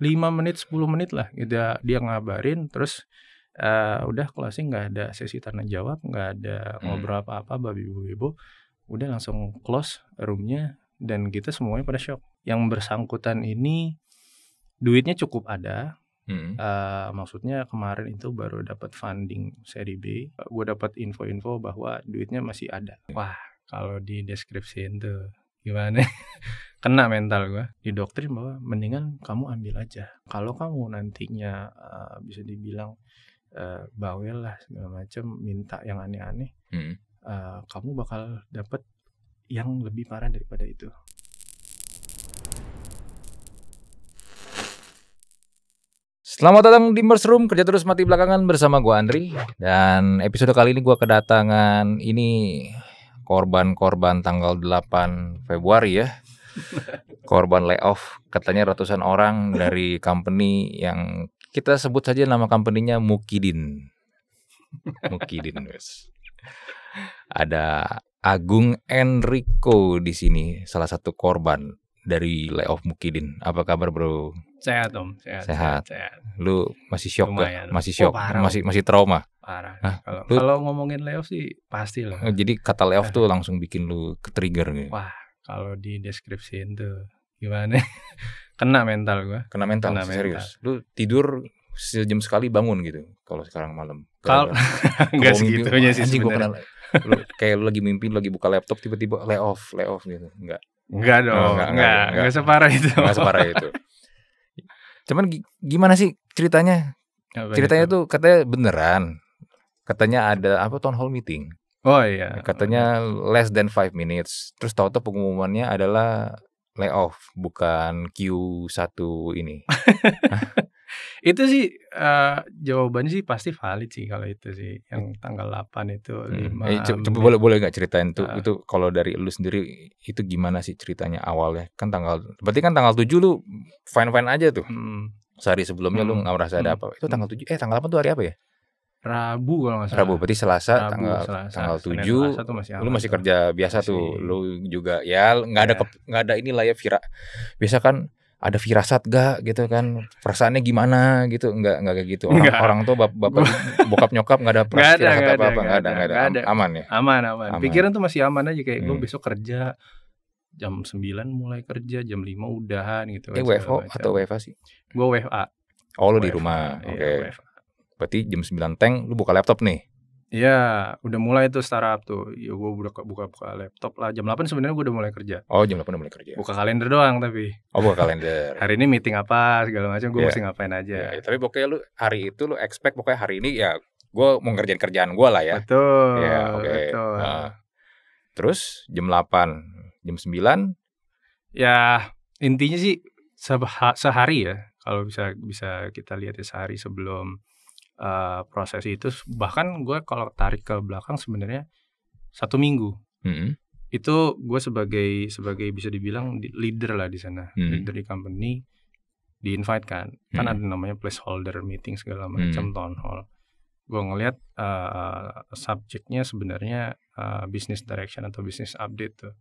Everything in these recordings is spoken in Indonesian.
5 menit 10 menit lah gitu ya, dia ngabarin terus uh, udah closing nggak ada sesi tanya jawab nggak ada hmm. ngobrol apa apa babi ibu ibu udah langsung close roomnya dan kita semuanya pada shock yang bersangkutan ini duitnya cukup ada Hmm. Uh, maksudnya kemarin itu baru dapat funding seri B, gue dapat info-info bahwa duitnya masih ada. Wah, kalau di deskripsi itu gimana? kena mental gue di doktrin bahwa mendingan kamu ambil aja kalau kamu nantinya uh, bisa dibilang uh, bawel lah segala macam minta yang aneh-aneh hmm. uh, kamu bakal dapet yang lebih parah daripada itu Selamat datang di Mers Room, kerja terus mati belakangan bersama gue Andri Dan episode kali ini gue kedatangan ini korban-korban tanggal 8 Februari ya korban layoff katanya ratusan orang dari company yang kita sebut saja nama company-nya Mukidin. Mukidin guys. Ada Agung Enrico di sini salah satu korban dari layoff Mukidin. Apa kabar, Bro? Sehat, Om. Sehat. Sehat. sehat, sehat. Lu masih shock ya? Masih oh, shock. Oh, masih masih trauma. Parah. kalau ngomongin layoff sih pasti lah. Jadi kata layoff tuh langsung bikin lu ke-trigger gitu. Wah, kalau di deskripsi itu gimana kena mental gua kena mental kena serius mental. lu tidur sejam sekali bangun gitu kalau sekarang malam kalau nggak segitunya sih anjing gua pernah lu, kayak lu lagi mimpi lu lagi buka laptop tiba-tiba lay off, lay off gitu enggak enggak dong no, enggak, enggak, enggak, enggak, enggak separah itu enggak separah itu cuman gimana sih ceritanya ceritanya itu? tuh katanya beneran katanya ada apa town hall meeting Oh iya. Katanya less than five minutes. Terus tahu tuh pengumumannya adalah layoff bukan Q1 ini. itu sih uh, jawabannya sih pasti valid sih kalau itu sih yang hmm. tanggal 8 itu hmm. eh, coba, coba boleh boleh nggak ceritain tuh iya. itu kalau dari lu sendiri itu gimana sih ceritanya awalnya kan tanggal berarti kan tanggal 7 lu fine fine aja tuh hmm. sehari sebelumnya hmm. lu nggak merasa ada hmm. apa itu hmm. tanggal 7 eh tanggal 8 tuh hari apa ya Rabu kalau nggak salah. Rabu berarti Selasa Rabu, tanggal Selasa. tanggal tujuh. masih lu masih tuh. kerja biasa masih. tuh. Lu juga ya nggak ada iya. nggak ya. ada inilah ya Vira. Biasa kan ada firasat gak gitu kan perasaannya gimana gitu nggak nggak kayak gitu orang, orang tuh bap, bapak bokap nyokap nggak ada perasaan apa apa nggak ada nggak ada, ada. ada, aman ya aman, aman aman pikiran tuh masih aman aja kayak hmm. gue besok kerja jam 9 mulai kerja jam 5 udahan gitu eh, kan, WFO atau WFA sih gue WFA oh lu di rumah iya, oke okay. iya, Berarti jam 9 teng lu buka laptop nih. Iya, udah mulai tuh startup tuh. Ya gua buka buka buka laptop lah. Jam 8 sebenarnya gua udah mulai kerja. Oh, jam 8 udah mulai kerja. Buka kalender doang tapi. Oh, buka kalender. hari ini meeting apa segala macam, gua yeah. mesti ngapain aja. Yeah, tapi pokoknya lu hari itu lu expect pokoknya hari ini ya Gua mau ngerjain kerjaan gua lah ya. Betul. Ya, yeah, oke. Okay. Nah, terus jam 8, jam 9 ya intinya sih sehari ya kalau bisa bisa kita lihat ya sehari sebelum uh, proses itu bahkan gue kalau tarik ke belakang sebenarnya satu minggu mm -hmm. itu gue sebagai sebagai bisa dibilang leader lah di sana mm -hmm. leader di company di invite kan mm -hmm. kan ada namanya placeholder meeting segala macam mm -hmm. town hall gue ngelihat uh, eh, subjeknya sebenarnya uh, business direction atau business update tuh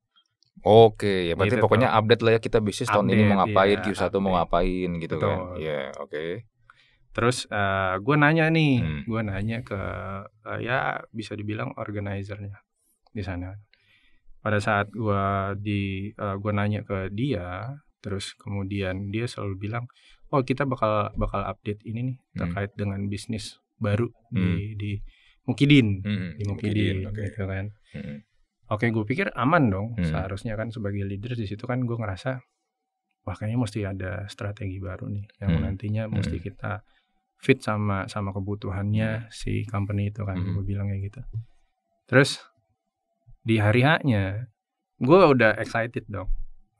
Oke, ya berarti gitu pokoknya tuh. update lah ya kita bisnis tahun ini mau ngapain, iya, Q1 update. mau ngapain gitu kan. Betul. kan. Iya, yeah, oke. Terus uh, eh, gue nanya nih, hmm. gue nanya ke uh, ya bisa dibilang organizernya di sana. Pada saat gue di uh, eh, gue nanya ke dia, terus kemudian dia selalu bilang, oh kita bakal bakal update ini nih hmm. terkait dengan bisnis baru hmm. di di Mukidin, hmm. di Mukidin, Mukidin okay. gitu kan. Hmm. Oke, gue pikir aman dong. Hmm. Seharusnya kan sebagai leader di situ kan gue ngerasa wah kayaknya mesti ada strategi baru nih yang hmm. nantinya mesti hmm. kita fit sama sama kebutuhannya hmm. si company itu kan hmm. gue bilang kayak gitu terus di hari haknya gue udah excited dong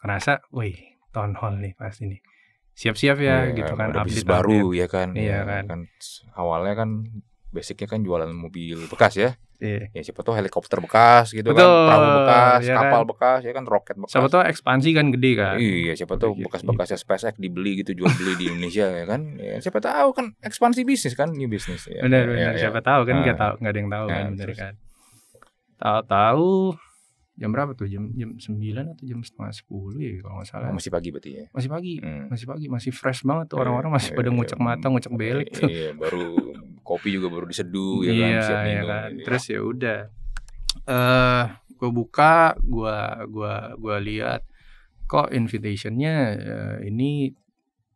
ngerasa wih town hall nih pas ini. siap-siap ya, ya gitu kan update baru ya kan iya, iya kan. kan awalnya kan basicnya kan jualan mobil bekas ya. Iya. Ya siapa tahu helikopter bekas gitu kan, Betul, kan, perahu bekas, ya kapal kan? bekas, ya kan roket bekas. Siapa tahu ekspansi kan gede kan. Iya, siapa tahu iya. bekas-bekasnya SpaceX dibeli gitu jual beli di Indonesia ya kan. Ya, siapa tahu kan ekspansi bisnis kan new bisnis ya. Benar, ya, benar. Ya, ya. siapa ya. tahu kan nggak nah, tahu nggak ada yang tahu nah, kan benar kan. Tahu-tahu jam berapa tuh jam jam sembilan atau jam setengah sepuluh ya kalau nggak salah oh, masih pagi berarti ya masih pagi hmm. masih pagi masih fresh banget tuh iya, orang-orang masih iya, pada ngucek mata ngucek belik tuh iya, baru kopi juga baru diseduh ya iya, kan siap minum. Iya kan? Ini. Ya. Terus ya udah. Eh uh, gue buka, gua gua gua lihat kok invitationnya uh, ini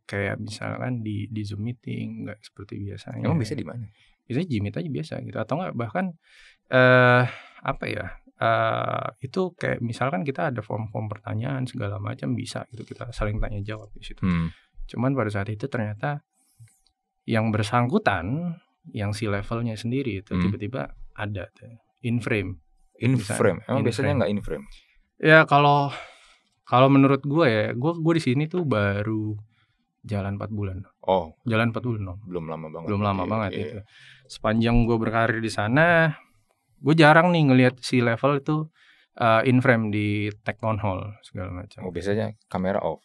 kayak misalkan di di Zoom meeting nggak seperti biasanya. Emang bisa di mana? Bisa Jimit aja biasa gitu atau enggak bahkan eh uh, apa ya? Uh, itu kayak misalkan kita ada form-form pertanyaan segala macam bisa gitu kita saling tanya jawab di situ. Hmm. Cuman pada saat itu ternyata yang bersangkutan yang si levelnya sendiri itu hmm. tiba-tiba ada tuh in frame. In Bisa, frame. Emang in biasanya nggak in frame? Ya kalau kalau menurut gue ya, gue gue di sini tuh baru jalan 4 bulan. Oh. Jalan 4 bulan. No. Belum lama banget. Belum lama iya, banget iya. itu. Sepanjang gue berkarir di sana, gue jarang nih ngelihat si level itu uh, in frame di Teknon Hall segala macam. Oh, biasanya kamera off.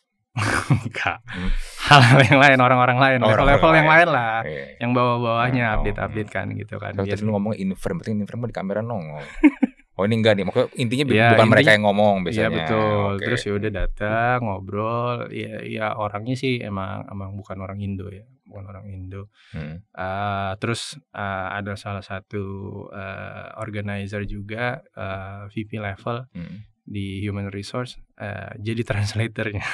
Enggak. Hmm hal yang lain orang-orang lain level-level yang lain lah iya, iya. yang bawah-bawahnya nah, oh, update-update iya. kan gitu kan so, terus gitu. lu ngomong infirm berarti infirm di kamera nongol Oh ini enggak nih, maksudnya intinya ya, bukan intinya, mereka yang ngomong iya, biasanya. ya betul. Okay. Terus ya udah datang ngobrol, ya, ya orangnya sih emang emang bukan orang Indo ya, bukan orang Indo. Hmm. Uh, terus uh, ada salah satu uh, organizer juga uh, eh, VP level hmm. di Human Resource, uh, jadi translatornya.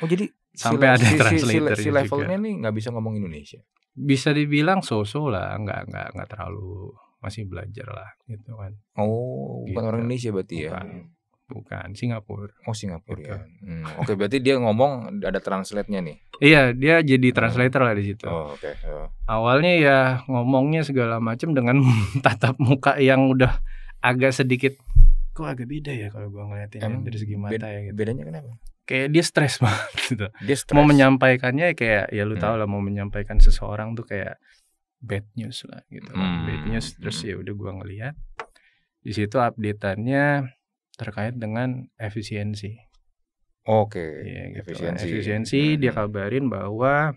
Oh jadi sampai si, ada si, translator si, si, si levelnya nih nggak bisa ngomong Indonesia bisa dibilang so-so lah nggak nggak nggak terlalu masih belajar lah gitu kan oh gitu. bukan orang gitu. Indonesia berarti ya? bukan. ya bukan Singapura oh Singapura gitu. ya hmm. oke okay, berarti dia ngomong ada translate-nya nih iya dia jadi hmm. translator lah di situ oh, oke okay. oh. Eh. awalnya ya ngomongnya segala macam dengan tatap muka yang udah agak sedikit kok agak beda ya kalau gua ngeliatin ya, dari segi mata ya gitu. bedanya kenapa kayak dia stres banget gitu. Dia stress. Mau menyampaikannya kayak ya lu hmm. tau lah mau menyampaikan seseorang tuh kayak bad news lah gitu. Hmm. Bad news terus ya udah gua ngelihat di situ updateannya terkait dengan efisiensi. Oke. Okay. Ya, gitu. Efisiensi. Efisiensi hmm. dia kabarin bahwa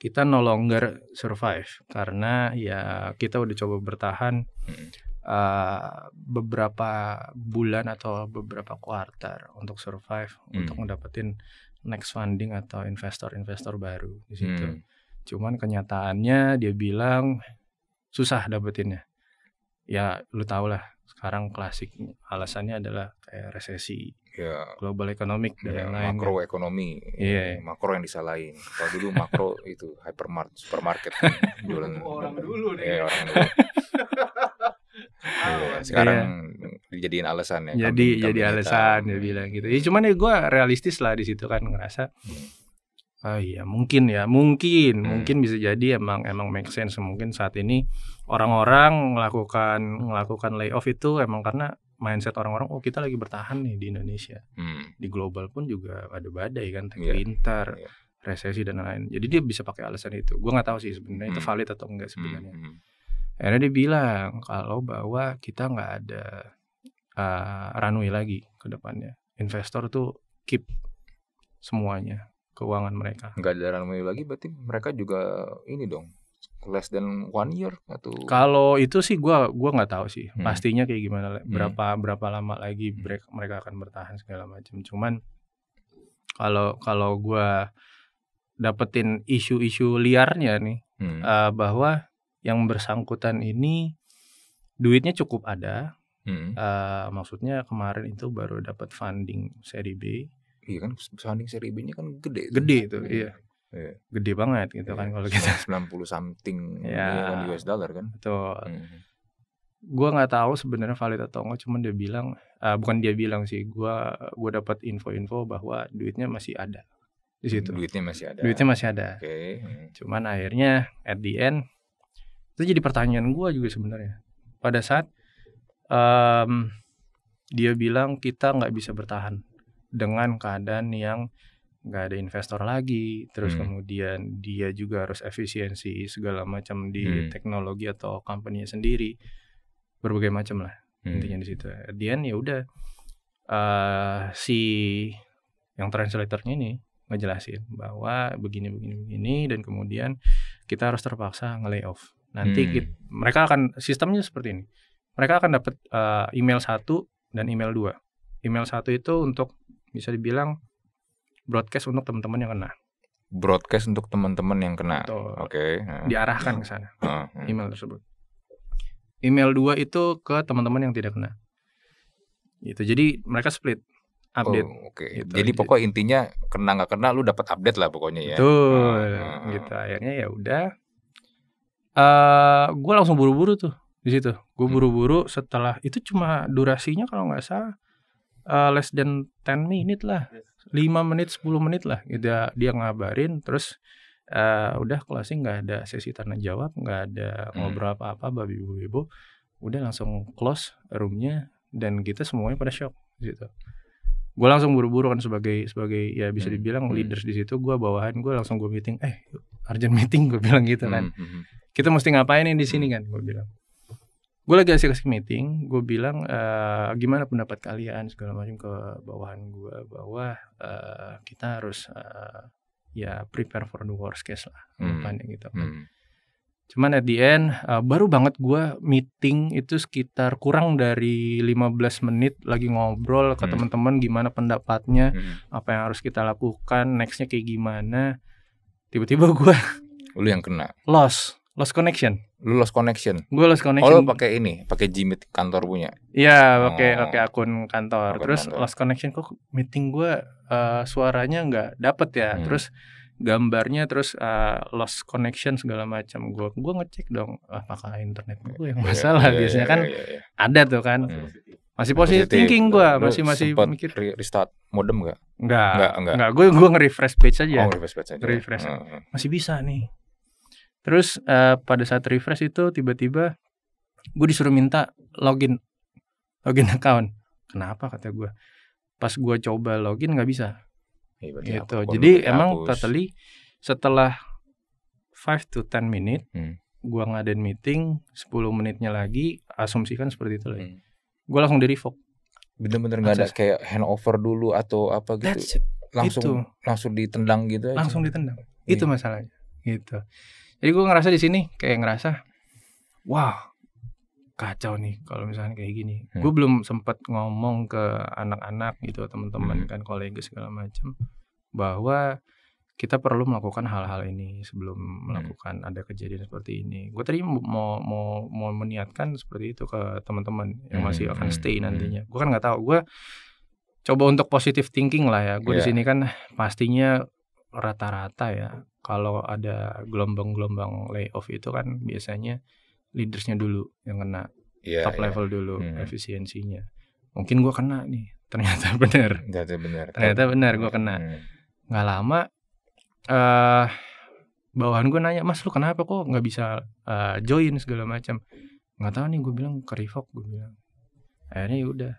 kita no longer survive karena ya kita udah coba bertahan hmm uh, beberapa bulan atau beberapa kuartal untuk survive hmm. untuk mendapatkan next funding atau investor-investor baru di situ. Hmm. Cuman kenyataannya dia bilang susah dapetinnya. Ya lu tau lah sekarang klasik alasannya adalah kayak resesi, ya. global economic dan ya, lain-lain. Makro kan? ekonomi ya. makro yang disalahin. Kalau dulu makro itu hypermart, supermarket, kan, jualan orang dulu nih. Ya, orang dulu. Iya, oh, iya. sekarang iya. dijadiin alasan ya. Jadi kami, jadi alasan dia bilang gitu. Ya cuman ya gue realistis lah di situ kan ngerasa. Hmm. Oh iya mungkin ya mungkin hmm. mungkin bisa jadi emang emang make sense mungkin saat ini orang-orang melakukan melakukan layoff itu emang karena mindset orang-orang oh kita lagi bertahan nih di Indonesia hmm. di global pun juga ada badai kan terpintar iya, yeah. yeah. resesi dan lain-lain jadi dia bisa pakai alasan itu gue nggak tahu sih sebenarnya hmm. itu valid atau enggak sebenarnya hmm, hmm, hmm akhirnya dia bilang kalau bahwa kita nggak ada uh, runway lagi ke depannya investor tuh keep semuanya keuangan mereka nggak ada runway lagi berarti mereka juga ini dong less than one year atau kalau itu sih gue gua nggak tahu sih hmm. pastinya kayak gimana hmm. berapa hmm. berapa lama lagi hmm. break, mereka akan bertahan segala macam cuman kalau kalau gue dapetin isu-isu liarnya nih hmm. uh, bahwa yang bersangkutan ini duitnya cukup ada. Hmm. Uh, maksudnya kemarin itu baru dapat funding seri B. Iya kan funding seri B-nya kan gede. Tuh. Gede itu, iya. iya. iya. Gede banget gitu iya. kan kalau kita 90 something ya, US dollar kan. Betul. Hmm. Gua nggak tahu sebenarnya valid atau enggak, cuman dia bilang uh, bukan dia bilang sih, gua gua dapat info-info bahwa duitnya masih ada di situ. Duitnya masih ada. Duitnya masih ada. Oke. Okay. Hmm. Cuman akhirnya at the end itu jadi pertanyaan gue juga sebenarnya pada saat um, dia bilang kita nggak bisa bertahan dengan keadaan yang nggak ada investor lagi terus hmm. kemudian dia juga harus efisiensi segala macam di hmm. teknologi atau company sendiri berbagai macam lah hmm. intinya di situ dia ya udah uh, si yang translatornya ini ngejelasin bahwa begini begini begini dan kemudian kita harus terpaksa nge-layoff Nanti hmm. kita, mereka akan sistemnya seperti ini. Mereka akan dapat uh, eh, email satu dan email dua. Email satu itu untuk bisa dibilang broadcast untuk teman-teman yang kena. Broadcast untuk teman-teman yang kena. Oke. Okay. Diarahkan ke sana. Hmm. email tersebut. Email dua itu ke teman-teman yang tidak kena. Gitu. Jadi mereka split update. Oh, Oke. Okay. Gitu. Jadi gitu. pokok intinya kena nggak kena lu dapat update lah pokoknya ya. Betul. Hmm. Gitu. Akhirnya ya udah uh, eh, gue langsung buru-buru tuh di situ. Gue hmm. buru-buru setelah itu cuma durasinya kalau nggak salah uh, less than 10 menit lah. 5 menit 10 menit lah gitu dia, ya, dia ngabarin terus uh, udah kelasnya nggak ada sesi tanya jawab nggak ada hmm. ngobrol apa apa babi ibu ibu udah langsung close roomnya dan kita semuanya pada shock di situ gue langsung buru-buru kan sebagai sebagai ya bisa hmm, dibilang hmm. leaders di situ gue bawahan gue langsung gue meeting eh urgent meeting gue bilang gitu hmm, kan hmm, hmm. kita mesti ngapain ini di sini kan gue bilang gue lagi asik-asik meeting gue bilang e, gimana pendapat kalian segala macam ke bawahan gue bahwa uh, kita harus uh, ya prepare for the worst case lah hmm. depannya gitu kan. Hmm Cuman at the end uh, baru banget gue meeting itu sekitar kurang dari 15 menit lagi ngobrol ke hmm. teman-teman gimana pendapatnya, hmm. apa yang harus kita lakukan, nextnya kayak gimana. Tiba-tiba gue lu yang kena. loss lost connection. Lu lost connection. Gue lost connection. Oh, lu pakai ini, pakai jimit kantor punya. Iya, pakai oh. pakai akun kantor. Akun Terus kantor. lost connection kok meeting gue uh, suaranya nggak dapet ya. Hmm. Terus gambarnya terus uh, lost connection segala macam Gua, gue ngecek dong ah, apakah internet gue yang iya, masalah yeah, biasanya yeah, kan yeah, yeah, yeah. ada tuh kan hmm. masih positive, positive thinking gue masih masih mikir restart modem gak? Enggak enggak enggak, enggak. gue gue nge-refresh page aja oh, refresh page aja refresh hmm, hmm. masih bisa nih terus uh, pada saat refresh itu tiba-tiba gue disuruh minta login login account kenapa kata gue pas gue coba login nggak bisa Ya, gitu. Jadi emang totally setelah 5 to 10 menit hmm. gua ngadain meeting 10 menitnya lagi asumsikan seperti itu Hmm. Gua langsung di revoke. Bener-bener nggak ada kayak handover dulu atau apa gitu. That's it. Langsung itu. langsung ditendang gitu aja. Langsung ditendang. Iya. Itu masalahnya. Gitu. Jadi gua ngerasa di sini kayak ngerasa wow, kacau nih kalau misalnya kayak gini. Hmm. Gue belum sempat ngomong ke anak-anak gitu, teman-teman hmm. kan kolega segala macam bahwa kita perlu melakukan hal-hal ini sebelum hmm. melakukan ada kejadian seperti ini. Gue tadi mau mau mau meniatkan seperti itu ke teman-teman yang hmm, masih akan hmm, stay hmm. nantinya. Gue kan nggak tahu. Gue coba untuk positive thinking lah ya. Gue yeah. di iya. sini kan pastinya rata-rata ya. Kalau ada gelombang-gelombang layoff itu kan biasanya leadersnya dulu yang kena yeah, top yeah. level dulu hmm. efisiensinya mungkin gue kena nih ternyata benar ternyata benar ternyata benar gue kena hmm. lama uh, bawahan gue nanya mas lu kenapa kok nggak bisa uh, join segala macam nggak tahu nih gue bilang ke Revok gue bilang akhirnya ya udah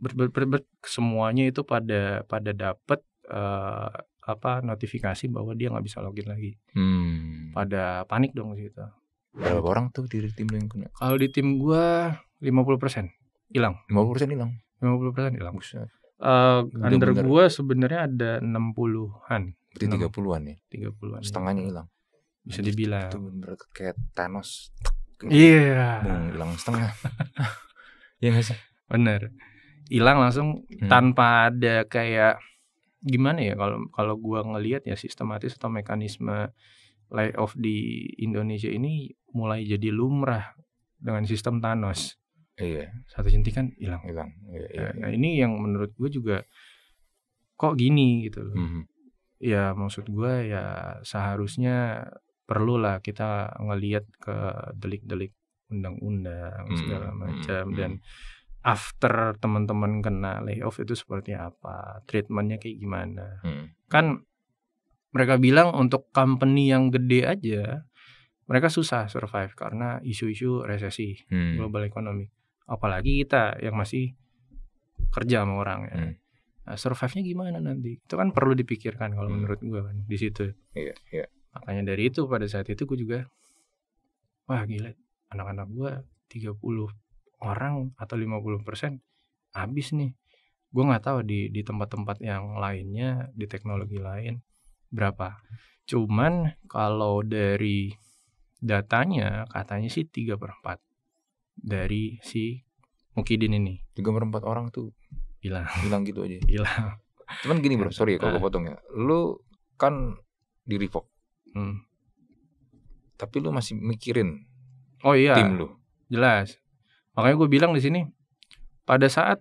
ber, ber, ber, ber, semuanya itu pada pada dapet uh, apa notifikasi bahwa dia nggak bisa login lagi hmm. pada panik dong gitu berapa orang tuh di tim lu yang kena kalau di tim gua 50% hilang 50% hilang 50% hilang Uh, under bener. gua sebenarnya ada 60-an. Berarti 30-an ya? 30-an. Iya. Setengahnya hilang. Bisa dibilang. Itu bener kayak Thanos. Iya. Yeah. Hilang setengah. Iya gak sih? Bener. Hilang langsung hmm. tanpa ada kayak gimana ya kalau kalau gua ngelihat ya sistematis atau mekanisme layoff di Indonesia ini mulai jadi lumrah dengan sistem Thanos. Iya. Satu suntikan hilang. Hilang. Iya, iya, Nah iya. ini yang menurut gue juga kok gini gitu loh. Mm -hmm. Ya maksud gue ya seharusnya perlulah kita ngelihat ke delik-delik undang-undang mm -hmm. segala mhm, macam mm -hmm. dan after teman-teman kena layoff itu seperti apa treatmentnya kayak gimana. Mm -hmm. Kan mereka bilang untuk company yang gede aja mereka susah survive karena isu-isu resesi hmm. global ekonomi apalagi kita yang masih kerja sama orang ya. Hmm. Nah, survive-nya gimana nanti? Itu kan perlu dipikirkan kalau hmm. menurut gue kan di situ. Iya, iya. Makanya dari itu pada saat itu gue juga wah gila anak-anak gue 30 orang atau 50 persen habis nih. Gue nggak tahu di di tempat-tempat yang lainnya di teknologi lain berapa. Cuman kalau dari datanya katanya sih 3 per 4 dari si Mukidin ini. 3 per 4 orang tuh hilang. Hilang gitu aja. Hilang. Cuman gini bro, sorry ya kalau gue ah. potong ya. Lu kan di revoke. Hmm. Tapi lu masih mikirin oh, iya. tim lu. Jelas. Makanya gue bilang di sini pada saat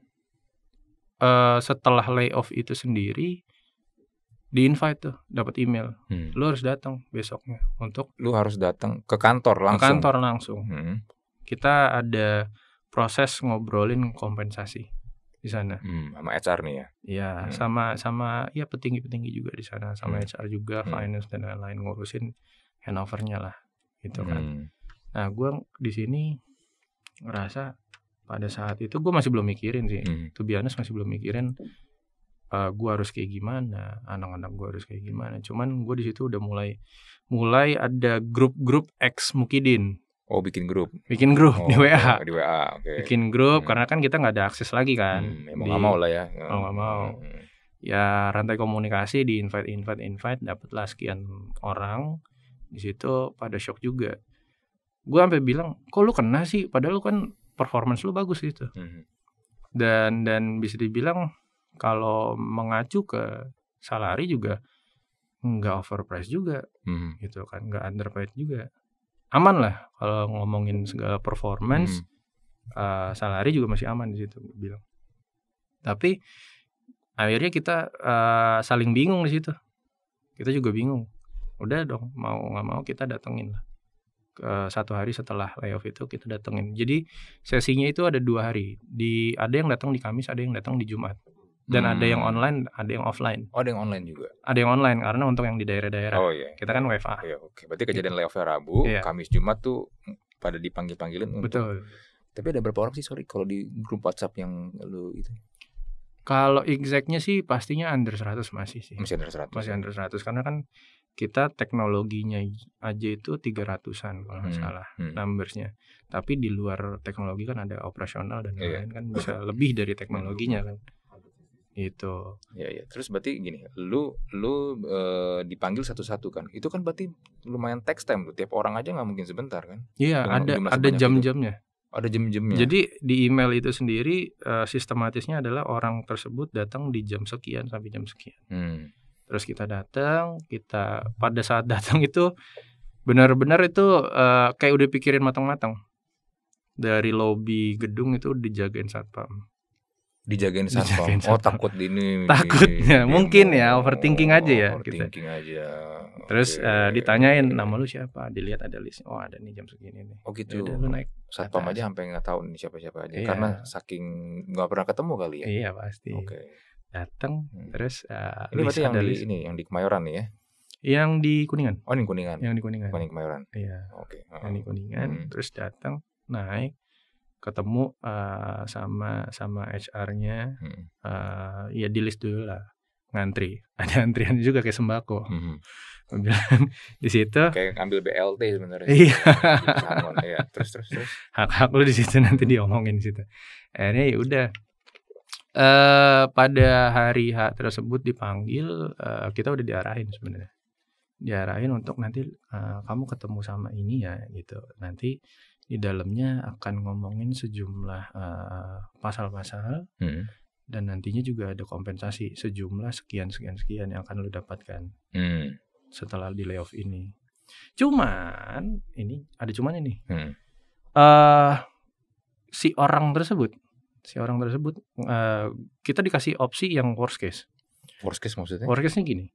uh, setelah layoff itu sendiri di invite tuh dapat email hmm. lu harus datang besoknya untuk lu harus datang ke kantor langsung ke kantor langsung hmm. kita ada proses ngobrolin kompensasi di sana hmm, sama HR nih ya ya hmm. sama sama ya petinggi petinggi juga di sana sama hmm. HR juga hmm. finance dan lain-lain ngurusin handovernya lah gitu kan hmm. nah gue di sini ngerasa pada saat itu gue masih belum mikirin sih hmm. tuh biasanya masih belum mikirin uh, eh, gue harus kayak gimana, anak-anak gue harus kayak gimana. Cuman gue di situ udah mulai mulai ada grup-grup ex Mukidin. Oh bikin grup? Bikin grup oh, oh, di WA. Di WA, oke. Okay. Bikin grup hmm. karena kan kita nggak ada akses lagi kan. Hmm, ya mau nggak mau lah ya. Mau nggak mau. Hmm. Ya rantai komunikasi di invite, invite, invite, dapatlah sekian orang. Di situ pada shock juga. Gue sampai bilang, kok lu kena sih? Padahal lu kan performance lu bagus gitu. Hmm. Dan dan bisa dibilang kalau mengacu ke salari juga nggak overpriced juga hmm. gitu kan nggak underpaid juga aman lah kalau ngomongin segala performance hmm. uh, eh, salari juga masih aman di situ bilang tapi akhirnya kita uh, saling bingung di situ kita juga bingung udah dong mau nggak mau kita datengin lah ke satu hari setelah layoff itu kita datengin jadi sesinya itu ada dua hari di ada yang datang di Kamis ada yang datang di Jumat dan hmm. ada yang hmm. online, ada yang offline. Oh, ada yang online juga. Ada yang online karena untuk yang di daerah-daerah. Oh iya. Kita kan WFA. Iya, oke. Okay. Berarti kejadian gitu. layoff Rabu, iya. Kamis, Jumat tuh pada dipanggil-panggilin untuk Betul. Tapi ada berapa orang sih sorry kalau di grup WhatsApp yang lu itu? Kalau exactnya sih pastinya under 100 masih sih. Masih under 100. Masih under 100 karena kan kita teknologinya aja itu 300-an kalau nggak hmm, salah hmm. numbersnya. Tapi di luar teknologi kan ada operasional dan iya. lain-lain yeah. kan bisa lebih dari teknologinya kan. Itu. Ya ya. Terus berarti gini, lu lu e, dipanggil satu-satu kan. Itu kan berarti lumayan text time tuh Tiap orang aja nggak mungkin sebentar kan. Iya, ada ada jam-jamnya. Ada jam-jamnya. Jadi di email itu sendiri uh, sistematisnya adalah orang tersebut datang di jam sekian sampai jam sekian. Hmm. Terus kita datang, kita pada saat datang itu benar-benar itu uh, kayak udah pikirin matang-matang. Dari lobi gedung itu dijagain satpam dijagain satpam. Oh takut ini. Takutnya mungkin ya overthinking aja ya. Gitu. Overthinking gitu. aja. Terus okay. uh, eh, ditanyain nama lu siapa? Dilihat ada list. Oh ada nih jam segini nih. Oh gitu. Yaudah, lu naik. Satpam atas. aja sampai nggak tahu nih siapa-siapa aja. Iya. Karena saking nggak pernah ketemu kali ya. Iya pasti. Oke. Okay. Datang hmm. terus. Uh, ini pasti yang di list. ini yang di Kemayoran nih ya? Yang di Kuningan. Oh, yang Kuningan. Yang di Kuningan. Kuning Kemayoran. Iya. Oke. Okay. Oh. Yang di Kuningan. Hmm. Terus datang naik ketemu uh, sama sama HR-nya hmm. uh, ya di list dulu lah ngantri ada antrian juga kayak sembako hmm. bilang di situ kayak ambil BLT sebenarnya iya ya, terus terus terus hak hak lu di situ nanti diomongin di situ akhirnya ya udah uh, pada hari H tersebut dipanggil uh, kita udah diarahin sebenarnya diarahin untuk nanti uh, kamu ketemu sama ini ya gitu nanti di dalamnya akan ngomongin sejumlah eh, pasal-pasal uh, hmm. dan nantinya juga ada kompensasi sejumlah sekian sekian sekian yang akan lo dapatkan hmm. setelah di layoff ini. Cuman ini ada cuman ini. Hmm. Uh, si orang tersebut, si orang tersebut uh, kita dikasih opsi yang worst case. Worst case maksudnya? Worst case-nya gini.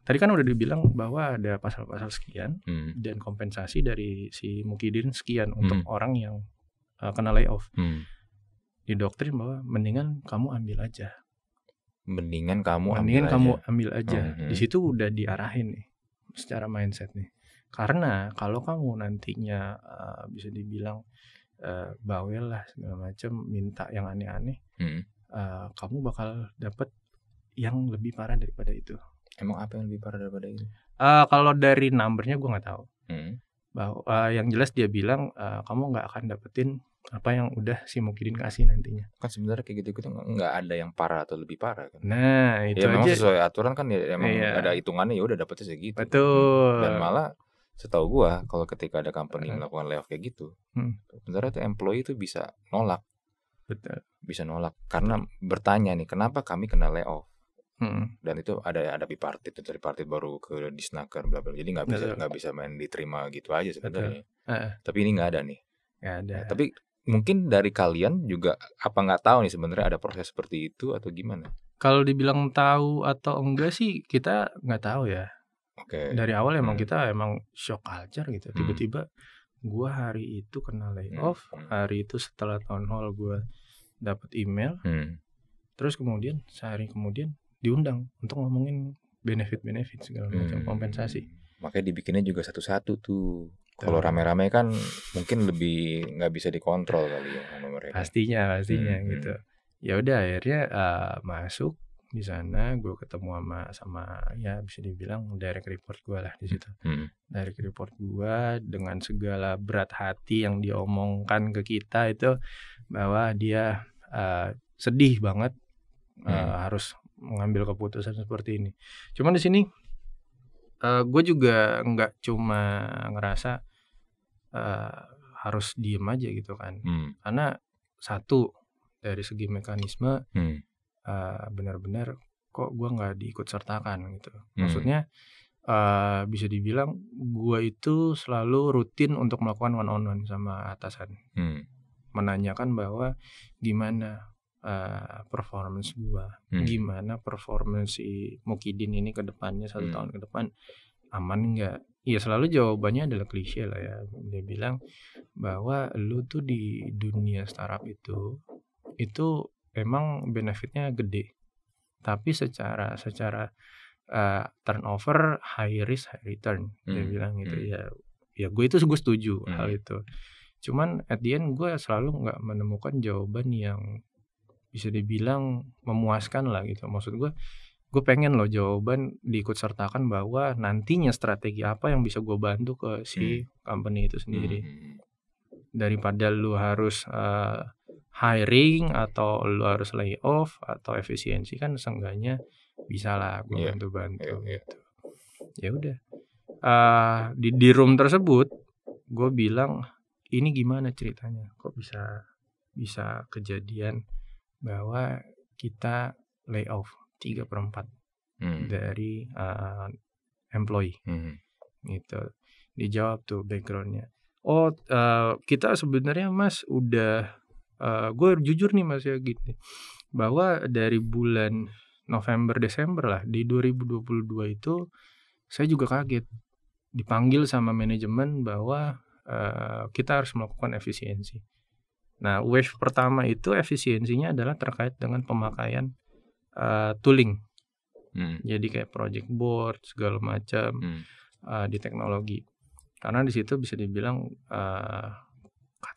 Tadi kan udah dibilang bahwa ada pasal-pasal sekian hmm. dan kompensasi dari si Mukidin sekian hmm. untuk orang yang uh, kena layoff. Hmm. Di doktrin bahwa mendingan kamu ambil aja. Mendingan kamu mendingan ambil kamu aja. ambil aja. Hmm. Di hmm. situ udah diarahin nih secara mindset nih. Karena kalau kamu nantinya uh, bisa dibilang uh, bawel lah segala macam, minta yang aneh-aneh, hmm. uh, kamu bakal dapet yang lebih parah daripada itu. Emang apa yang lebih parah daripada itu? Uh, kalau dari numbernya gue nggak tahu. Hmm. Bahwa uh, yang jelas dia bilang uh, kamu nggak akan dapetin apa yang udah si Mukidin kasih nantinya. Kan sebenarnya kayak gitu-gitu nggak ada yang parah atau lebih parah kan. Nah, ya, itu ya, memang sesuai aturan kan ya emang iya. ada hitungannya ya udah dapetnya segitu. Betul. Dan malah setahu gue, kalau ketika ada company hmm. melakukan layoff kayak gitu, hmm. sebenarnya tuh employee itu bisa nolak. Betul. Bisa nolak karena bertanya nih, kenapa kami kena layoff? Hmm. Dan itu ada ada bipartit, dari partit baru ke disnaker bla bla. Jadi nggak bisa nggak bisa main diterima gitu aja sebenarnya. Uh. Tapi ini nggak ada nih. Gak ada. Nah, tapi mungkin dari kalian juga apa nggak tahu nih sebenarnya ada proses seperti itu atau gimana? Kalau dibilang tahu atau enggak sih kita nggak tahu ya. Oke. Okay. Dari awal emang hmm. kita emang shock culture gitu. Hmm. Tiba-tiba hmm. gua hari itu kena layoff, hmm. hari itu setelah town hall gua dapat email. Hmm. Terus kemudian sehari kemudian diundang untuk ngomongin benefit-benefit segala macam hmm. kompensasi. Makanya dibikinnya juga satu-satu tuh. Kalau rame-rame kan mungkin lebih nggak bisa dikontrol kali ya sama mereka. Pastinya, pastinya hmm. gitu. Hmm. Ya udah akhirnya uh, masuk di sana gue ketemu sama sama ya bisa dibilang direct report gue lah di situ hmm. hmm. direct report gue dengan segala berat hati yang diomongkan ke kita itu bahwa dia uh, sedih banget eh, hmm. harus mengambil keputusan seperti ini. Cuman di sini uh, eh, gue juga nggak cuma ngerasa uh, harus diem aja gitu kan, hmm. karena satu dari segi mekanisme hmm. uh, benar-benar kok gue nggak diikut sertakan gitu. Hmm. Maksudnya uh, bisa dibilang gue itu selalu rutin untuk melakukan one on one sama atasan. Hmm menanyakan bahwa gimana uh, performance gua. Hmm. Gimana performance si Mukidin ini ke depannya satu hmm. tahun ke depan aman nggak? Iya selalu jawabannya adalah klise lah ya. Dia bilang bahwa lu tuh di dunia startup itu itu emang benefitnya gede. Tapi secara secara uh, turnover high risk high return. Hmm. Dia bilang gitu hmm. ya. Ya gue itu gue setuju hmm. hal itu cuman at the end gue selalu nggak menemukan jawaban yang bisa dibilang memuaskan lah gitu. Maksud gue, gue pengen loh jawaban diikut sertakan bahwa nantinya strategi apa yang bisa gue bantu ke si hmm. company itu sendiri. Hmm. hmm, hmm. Daripada lu harus uh, hiring atau lu harus lay off atau efisiensi kan seenggaknya bisa lah gue yeah. bantu-bantu. Yeah, yeah. Gitu. Ya udah. Uh, di di room tersebut gue bilang ini gimana ceritanya kok bisa bisa kejadian bahwa kita layoff 3 per 4 hmm. dari uh, employee. Hmm. Gitu. Dijawab tuh backgroundnya. Oh, uh, kita sebenarnya Mas udah uh, eh, gue jujur nih Mas ya gitu bahwa dari bulan November Desember lah di 2022 itu saya juga kaget dipanggil sama manajemen bahwa uh, kita harus melakukan efisiensi. Nah, wave pertama itu efisiensinya adalah terkait dengan pemakaian uh, tooling. Hmm. Jadi kayak project board segala macam hmm. uh, di teknologi. Karena di situ bisa dibilang uh,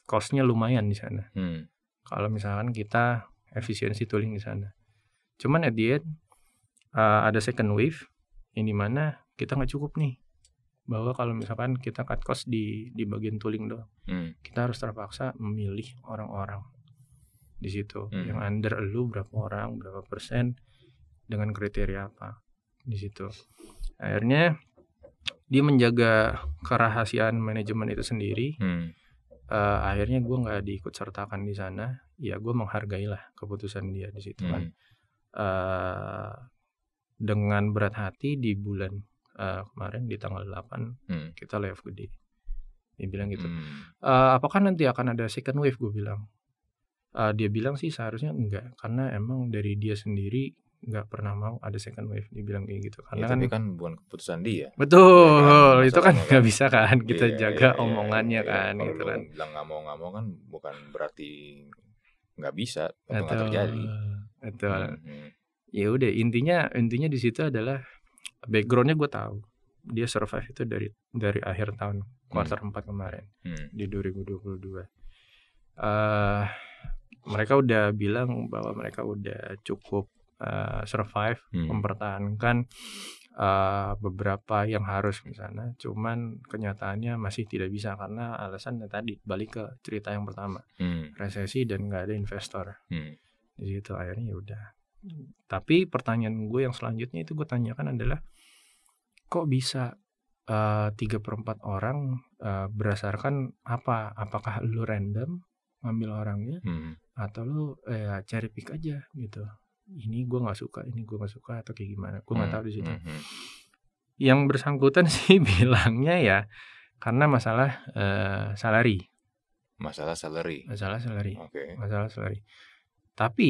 costnya lumayan di sana. Hmm. Kalau misalkan kita efisiensi tooling di sana. Cuman at the end uh, ada second wave ini mana kita nggak cukup nih bahwa kalau misalkan kita cut cost di di bagian tooling doang, hmm. kita harus terpaksa memilih orang-orang di situ hmm. yang under lu berapa orang, berapa persen dengan kriteria apa di situ. Akhirnya dia menjaga kerahasiaan manajemen itu sendiri. Hmm. Uh, akhirnya gue nggak diikut sertakan di sana. Ya gue menghargai lah keputusan dia di situ kan. hmm. kan. Uh, dengan berat hati di bulan uh, kemarin di tanggal 8 hmm. kita layoff gede. Dia bilang gitu. Hmm. Uh, apakah nanti akan ada second wave? Gue bilang. Uh, dia bilang sih seharusnya enggak karena emang dari dia sendiri nggak pernah mau ada second wave Dia bilang kayak gitu karena ya, kan, kan bukan keputusan dia betul ya, kan? itu kan nggak bisa kan iya, kita ya, jaga ya, omongannya ya, kan ya. gitu kan bilang nggak mau nggak mau kan bukan berarti nggak bisa atau nggak terjadi betul hmm, hmm. ya udah intinya intinya di situ adalah backgroundnya gue tahu dia survive itu dari dari akhir tahun kuartal hmm. 4 kemarin hmm. di 2022 uh, eh, mereka udah bilang bahwa mereka udah cukup uh, survive hmm. mempertahankan uh, beberapa yang harus di sana cuman kenyataannya masih tidak bisa karena yang tadi balik ke cerita yang pertama hmm. resesi dan nggak ada investor hmm. di situ akhirnya ya udah tapi pertanyaan gue yang selanjutnya itu gue tanyakan adalah kok bisa eh, tiga uh, per orang uh, berdasarkan apa? Apakah lu random ngambil orangnya hmm. atau lu eh, ya, cari pick aja gitu? Ini gue nggak suka, ini gue nggak suka atau kayak gimana? Gue nggak hmm. tahu di situ. Hmm. hmm. Yang bersangkutan sih bilangnya ya karena masalah uh, salary. Masalah salary. Masalah salary. Okay. Masalah salary. Tapi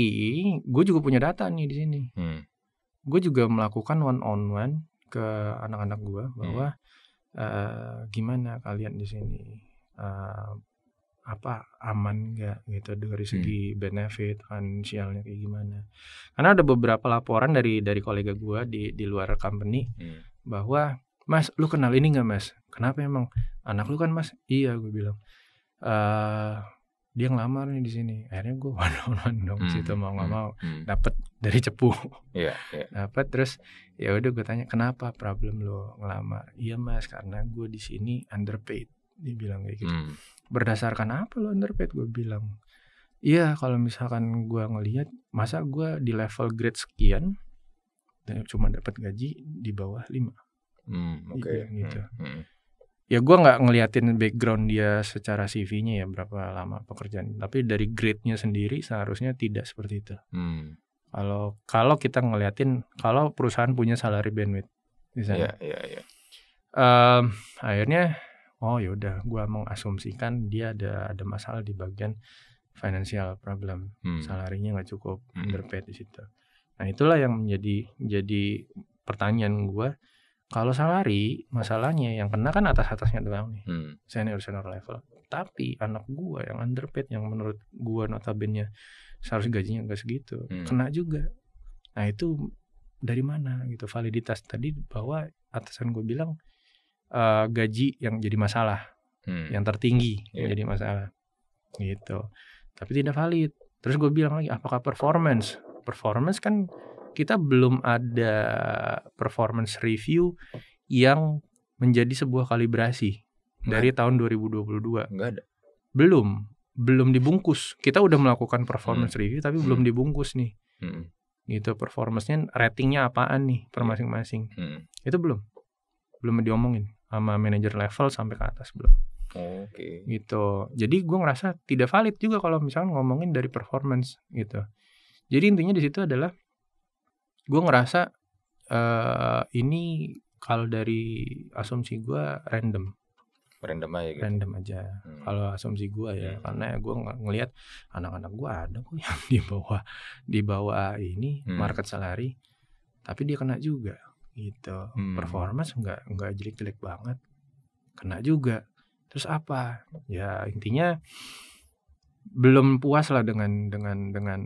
gue juga punya data nih di sini. Hmm. Gue juga melakukan one on one ke anak-anak gue bahwa hmm. uh, gimana kalian di sini uh, apa aman nggak gitu dari segi hmm. benefit financialnya kayak gimana karena ada beberapa laporan dari dari kolega gue di di luar company hmm. bahwa mas lu kenal ini gak mas kenapa emang anak lu kan mas iya gue bilang uh, dia ngelamar nih di sini akhirnya gue one on one dong hmm. situ mau nggak hmm. mau hmm. dapat dari cepu yeah, iya. yeah. dapat terus ya udah gue tanya kenapa problem lo ngelamar iya mas karena gue di sini underpaid dia bilang kayak gitu hmm. berdasarkan apa lo underpaid gue bilang iya kalau misalkan gue ngelihat masa gue di level grade sekian dan cuma dapat gaji di bawah lima hmm, oke okay. gitu Hmm, hmm ya gue nggak ngeliatin background dia secara CV-nya ya berapa lama pekerjaan tapi dari grade-nya sendiri seharusnya tidak seperti itu hmm. kalau kalau kita ngeliatin kalau perusahaan punya salary bandwidth misalnya, yeah, yeah, ya. yeah. Um, akhirnya oh yaudah gue mengasumsikan dia ada ada masalah di bagian financial problem hmm. salarinya nggak cukup hmm. underpaid di situ nah itulah yang menjadi jadi pertanyaan gue kalau salari, masalahnya yang kena kan atas-atasnya doang nih. Hmm. Senior senior level. Tapi anak gua yang underpaid yang menurut gua notabene seharusnya gajinya enggak segitu, hmm. kena juga. Nah, itu dari mana gitu validitas tadi bahwa atasan gue bilang uh, gaji yang jadi masalah, hmm. yang tertinggi yeah. yang iya. jadi masalah. Gitu. Tapi tidak valid. Terus gue bilang lagi apakah performance? Performance kan kita belum ada performance review yang menjadi sebuah kalibrasi Enggak. dari tahun 2022. Enggak ada. Belum, belum dibungkus. Kita udah melakukan performance hmm. review tapi hmm. belum dibungkus nih. Hmm. Gitu performancenya ratingnya apaan nih per masing-masing. Hmm. Itu belum. Belum diomongin sama manajer level sampai ke atas belum. Oke. Okay. Gitu. Jadi gue ngerasa tidak valid juga kalau misalnya ngomongin dari performance gitu. Jadi intinya di situ adalah gue ngerasa uh, ini kalau dari asumsi gue random random aja gitu. random aja hmm. kalau asumsi gue ya hmm. karena gue ng ngelihat anak-anak gue ada kok yang di bawah di bawah ini hmm. market salary tapi dia kena juga gitu hmm. performance nggak nggak jelek-jelek banget kena juga terus apa ya intinya belum puas lah dengan dengan dengan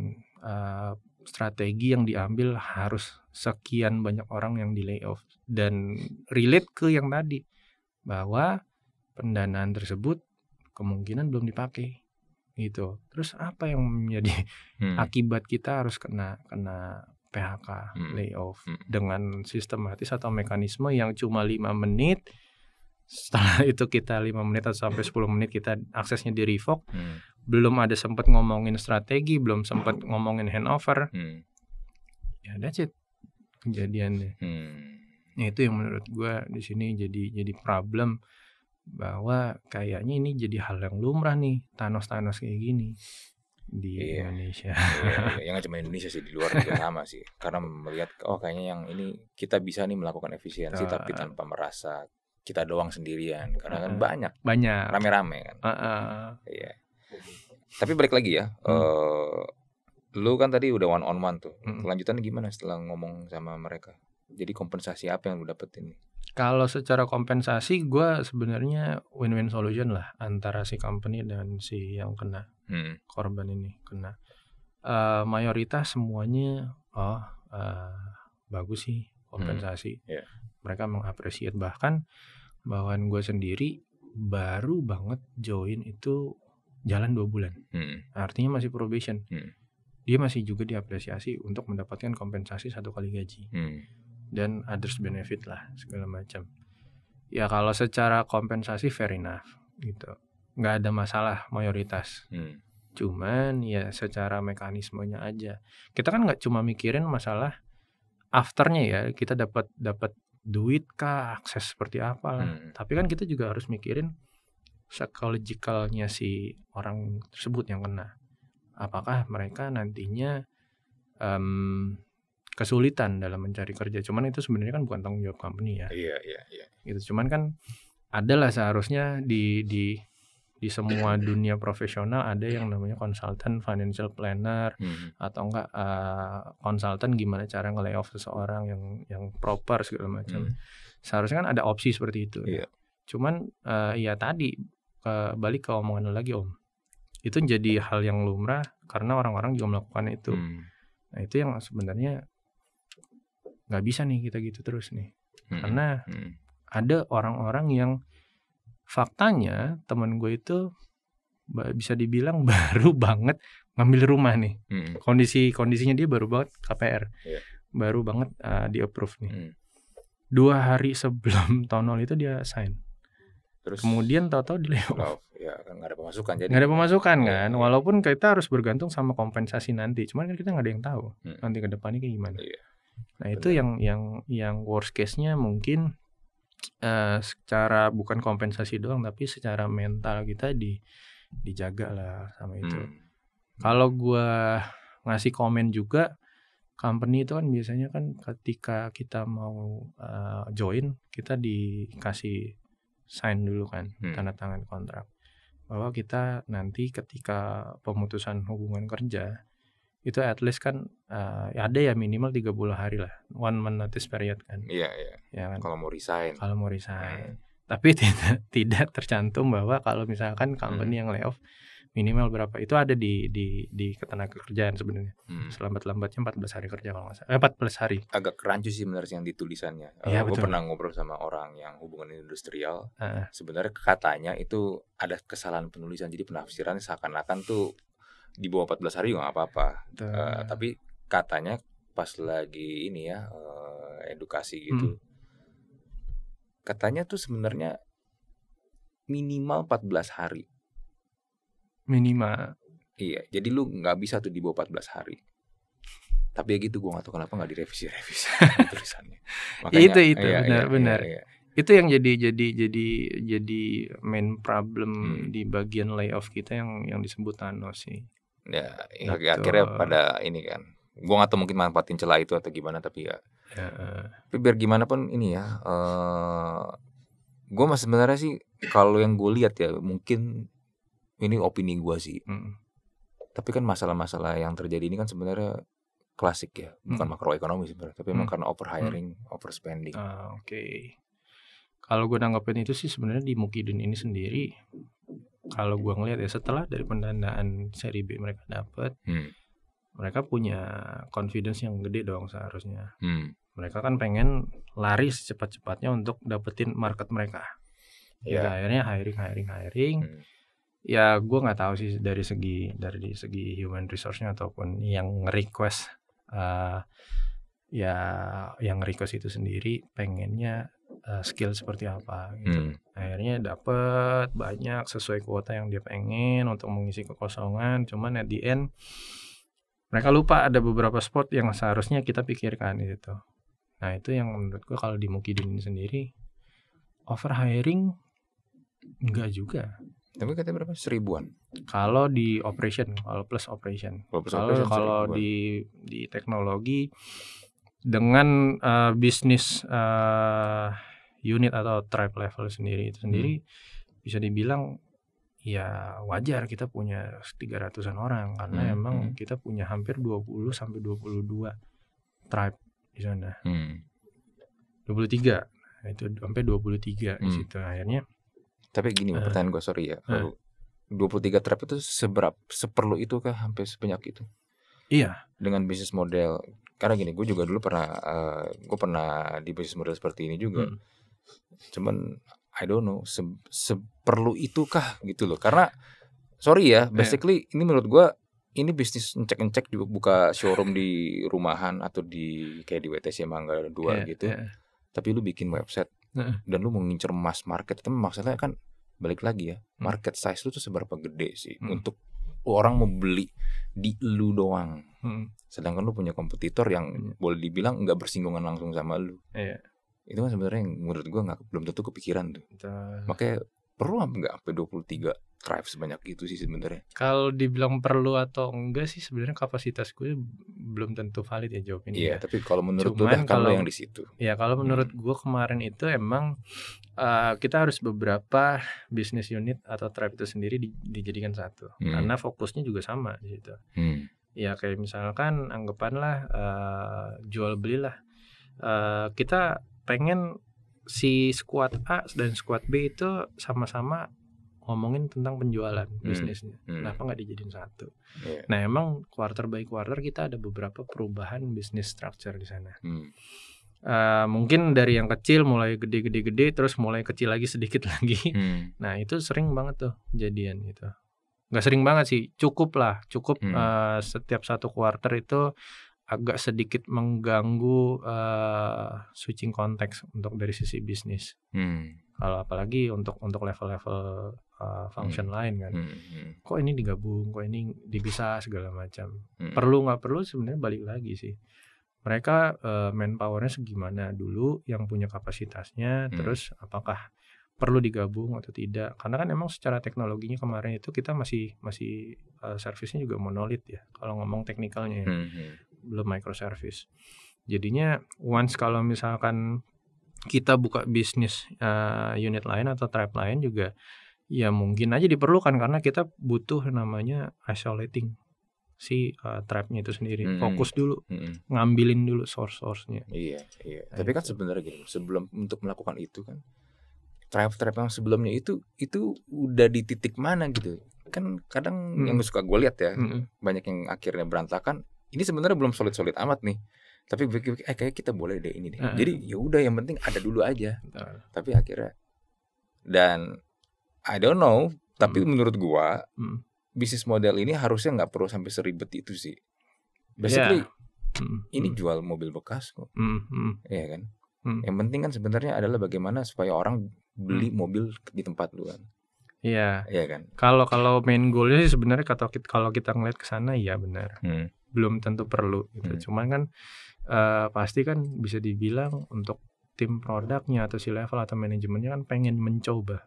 uh, strategi yang diambil harus sekian banyak orang yang di layoff dan relate ke yang tadi bahwa pendanaan tersebut kemungkinan belum dipakai gitu. Terus apa yang menjadi hmm. akibat kita harus kena kena PHK, hmm. layoff hmm. dengan sistematis atau mekanisme yang cuma lima menit setelah itu kita lima menit atau sampai 10 hmm. menit kita aksesnya di revoke. Hmm belum ada sempat ngomongin strategi, belum sempat ngomongin handover. Hmm. Ya that's it kejadiannya. Hmm. Nah, itu yang menurut gue di sini jadi jadi problem bahwa kayaknya ini jadi hal yang lumrah nih Thanos-Thanos kayak gini di iya, Indonesia. Iya, iya. yang ya, cuma Indonesia sih di luar juga sama sih. Karena melihat oh kayaknya yang ini kita bisa nih melakukan efisiensi uh, tapi tanpa merasa kita doang sendirian. Karena uh, kan banyak. Banyak. Rame-rame kan. Uh, uh. Iya. Tapi balik lagi ya, hmm. uh, lu kan tadi udah one on one tuh. Hmm. Kelanjutan gimana setelah ngomong sama mereka? Jadi kompensasi apa yang lu dapetin ini? Kalau secara kompensasi, gue sebenarnya win-win solution lah antara si company dan si yang kena hmm. korban ini kena. Uh, mayoritas semuanya, oh uh, bagus sih kompensasi. Hmm. Yeah. Mereka mengapresiat bahkan bahwa gue sendiri baru banget join itu jalan dua bulan hmm. artinya masih probation hmm. dia masih juga diapresiasi untuk mendapatkan kompensasi satu kali gaji hmm. dan others benefit lah segala macam ya kalau secara kompensasi fair enough gitu nggak ada masalah mayoritas hmm. cuman ya secara mekanismenya aja kita kan nggak cuma mikirin masalah afternya ya kita dapat dapat duit kah akses seperti apa Hmm. tapi kan kita juga harus mikirin psychologicalnya si orang tersebut yang kena. Apakah mereka nantinya um, kesulitan dalam mencari kerja? Cuman itu sebenarnya kan bukan tanggung jawab company ya. Iya iya iya. Itu Cuman kan adalah seharusnya di di di semua dunia profesional ada yang namanya konsultan financial planner hmm. atau enggak konsultan eh, uh, gimana cara nge-layoff seseorang yang yang proper segala macam. Hmm. Seharusnya kan ada opsi seperti itu. Yeah. Cuman uh, ya tadi balik ke omongan lu lagi om itu jadi hal yang lumrah karena orang-orang juga melakukan itu hmm. nah itu yang sebenarnya nggak bisa nih kita gitu terus nih hmm. karena hmm. ada orang-orang yang faktanya teman gue itu bisa dibilang baru banget ngambil rumah nih hmm. kondisi kondisinya dia baru banget KPR yeah. baru banget uh, di approve nih hmm. dua hari sebelum tahun nol itu dia sign Terus kemudian tahu-tahu di layoff. layoff. Ya kan nggak ada pemasukan jadi. Gak ada pemasukan oh, kan, iya. walaupun kita harus bergantung sama kompensasi nanti. Cuman kan kita nggak ada yang tahu hmm. nanti ke depannya kayak gimana. Iya. Nah Benar. itu yang yang yang worst case-nya mungkin uh, secara bukan kompensasi doang tapi secara mental kita di dijaga lah sama itu. Hmm. Kalau gua ngasih komen juga company itu kan biasanya kan ketika kita mau uh, join kita dikasih sign dulu kan hmm. tanda tangan kontrak bahwa kita nanti ketika pemutusan hubungan kerja itu at least kan uh, ada ya minimal tiga 30 hari lah one month notice period kan iya iya ya kan? kalau mau resign kalau mau resign hmm. tapi tidak tidak tercantum bahwa kalau misalkan company hmm. yang layoff minimal berapa itu ada di di di ketenaga kerjaan sebenarnya hmm. selambat-lambatnya 14 hari kerja kalau nggak salah eh, 14 hari agak rancu sih benar yang ditulisannya eh, ya, uh, gue pernah ngobrol sama orang yang hubungan industrial uh. sebenarnya katanya itu ada kesalahan penulisan jadi penafsirannya seakan-akan tuh di bawah 14 hari juga nggak apa-apa uh, tapi katanya pas lagi ini ya uh, edukasi gitu hmm. katanya tuh sebenarnya minimal 14 hari minimal iya jadi lu nggak bisa tuh di bawah 14 hari tapi ya gitu gua gak tau kenapa nggak direvisi revisi tulisannya Makanya, itu itu iya, benar iya, benar iya, iya. itu yang jadi jadi jadi jadi main problem hmm. di bagian layoff kita yang yang disebut Thanos sih ya, ya gitu. akhirnya pada ini kan Gua gak tau mungkin manfaatin celah itu atau gimana tapi ya, ya. tapi biar gimana pun ini ya uh, eh, gue mas sebenarnya sih kalau yang gue lihat ya mungkin ini opini gue sih. Hmm. Tapi kan masalah-masalah yang terjadi ini kan sebenarnya klasik ya, bukan hmm. makroekonomi sebenarnya, tapi hmm. memang karena over hiring, hmm. overspending. Uh, Oke. Okay. Kalau gue nanggapin itu sih sebenarnya di Mukidin ini sendiri, kalau gue ngelihat ya setelah dari pendanaan seri B mereka dapat, hmm. mereka punya confidence yang gede dong seharusnya. Hmm. Mereka kan pengen lari secepat-cepatnya untuk dapetin market mereka. Yeah. Ya akhirnya hiring, hiring, hiring. Hmm ya gue nggak tahu sih dari segi dari segi human resource-nya ataupun yang request uh, eh, ya yang request itu sendiri pengennya uh, skill seperti apa gitu. Hmm. Akhirnya dapat banyak sesuai kuota yang dia pengen untuk mengisi kekosongan, cuman at the end mereka lupa ada beberapa spot yang seharusnya kita pikirkan itu Nah, itu yang menurut gue kalau di Mukidin sendiri over hiring enggak juga tapi katanya berapa? Seribuan. Kalau di operation, kalau plus operation. Kalau kalau, di di teknologi dengan uh, bisnis uh, unit atau tribe level sendiri itu sendiri hmm. bisa dibilang ya wajar kita punya 300-an orang karena hmm. emang hmm. kita punya hampir 20 sampai 22 tribe di sana. Hmm. 23. Nah, itu sampai 23 hmm. di situ akhirnya tapi gini uh, pertanyaan gue sorry ya. Eh. Uh, 23 trap itu seberapa seperlu itu kah hampir sebanyak itu? Iya. Dengan bisnis model karena gini gue juga dulu pernah uh, eh, gue pernah di bisnis model seperti ini juga. Hmm. Cuman I don't know se seperlu kah gitu loh. Karena sorry ya, basically yeah. ini menurut gue ini bisnis ngecek-ngecek juga buka showroom di rumahan atau di kayak di WTC Mangga dua yeah, gitu. Yeah. Tapi lu bikin website dan lu mengincar ngincer mass market, itu maksudnya kan balik lagi ya, hmm. market size lu tuh seberapa gede sih hmm. untuk orang mau beli di lu doang. Hmm. Sedangkan lu punya kompetitor yang hmm. boleh dibilang nggak bersinggungan langsung sama lu. Iya. Itu kan sebenarnya yang menurut gua nggak belum tentu kepikiran tuh. Betul. Makanya perlu apa nggak sampai tiga drive sebanyak itu sih sebenarnya. Kalau dibilang perlu atau enggak sih sebenarnya kapasitas gue belum tentu valid ya jawab ini. Iya, yeah, tapi kalau menurut gue kalau yang di situ. Iya kalau hmm. menurut gue kemarin itu emang uh, kita harus beberapa bisnis unit atau tribe itu sendiri di, dijadikan satu hmm. karena fokusnya juga sama di situ. Hmm. Iya, kayak misalkan anggapanlah uh, eh, jual belilah uh, eh, kita pengen si squad A dan squad B itu sama-sama ngomongin tentang penjualan hmm. bisnisnya. Hmm. Kenapa nggak dijadiin satu? Yeah. Nah, emang quarter by quarter kita ada beberapa perubahan bisnis structure di sana. Hmm. Uh, mungkin dari yang kecil mulai gede-gede-gede terus mulai kecil lagi sedikit lagi. Hmm. Nah, itu sering banget tuh kejadian gitu. Gak sering banget sih, cukup lah, cukup hmm. uh, setiap satu quarter itu agak sedikit mengganggu uh, switching konteks untuk dari sisi bisnis. Hmm kalau apalagi untuk untuk level-level uh, function hmm. lain kan hmm, hmm. kok ini digabung kok ini dipisah segala macam hmm. perlu nggak perlu sebenarnya balik lagi sih mereka uh, manpowernya segimana dulu yang punya kapasitasnya hmm. terus apakah perlu digabung atau tidak karena kan emang secara teknologinya kemarin itu kita masih masih uh, eh, servisnya juga monolit ya kalau ngomong teknikalnya ya. Hmm, hmm. belum microservice jadinya once kalau misalkan kita buka bisnis uh, unit lain atau tribe lain juga ya mungkin aja diperlukan karena kita butuh namanya isolating si uh, tribe-nya itu sendiri. Mm -hmm. Fokus dulu, mm -hmm. ngambilin dulu source sourcenya Iya, iya. Nah, Tapi kan gitu. sebenarnya gini, sebelum untuk melakukan itu kan tribe-tribe yang sebelumnya itu itu udah di titik mana gitu. Kan kadang mm -hmm. yang suka gue lihat ya, mm -hmm. banyak yang akhirnya berantakan. Ini sebenarnya belum solid-solid amat nih tapi eh kayak kita boleh deh ini deh uh -huh. jadi ya udah yang penting ada dulu aja Uh-huh. tapi akhirnya dan I don't know tapi hmm. menurut gua hmm. bisnis model ini harusnya nggak perlu sampai seribet itu sih iya. basically yeah. hmm. ini hmm. jual mobil bekas kok hmm. Hmm. Iya kan hmm. yang penting kan sebenarnya adalah bagaimana supaya orang beli hmm. mobil di tempat lu kan Iya. Iya kan. Kalau kalau main goalnya sih sebenarnya kalau kita kalau kita ngeliat ke sana iya benar. Hmm. Belum tentu perlu gitu. Hmm. Cuman kan uh, pasti kan bisa dibilang untuk tim produknya atau si level atau manajemennya kan pengen mencoba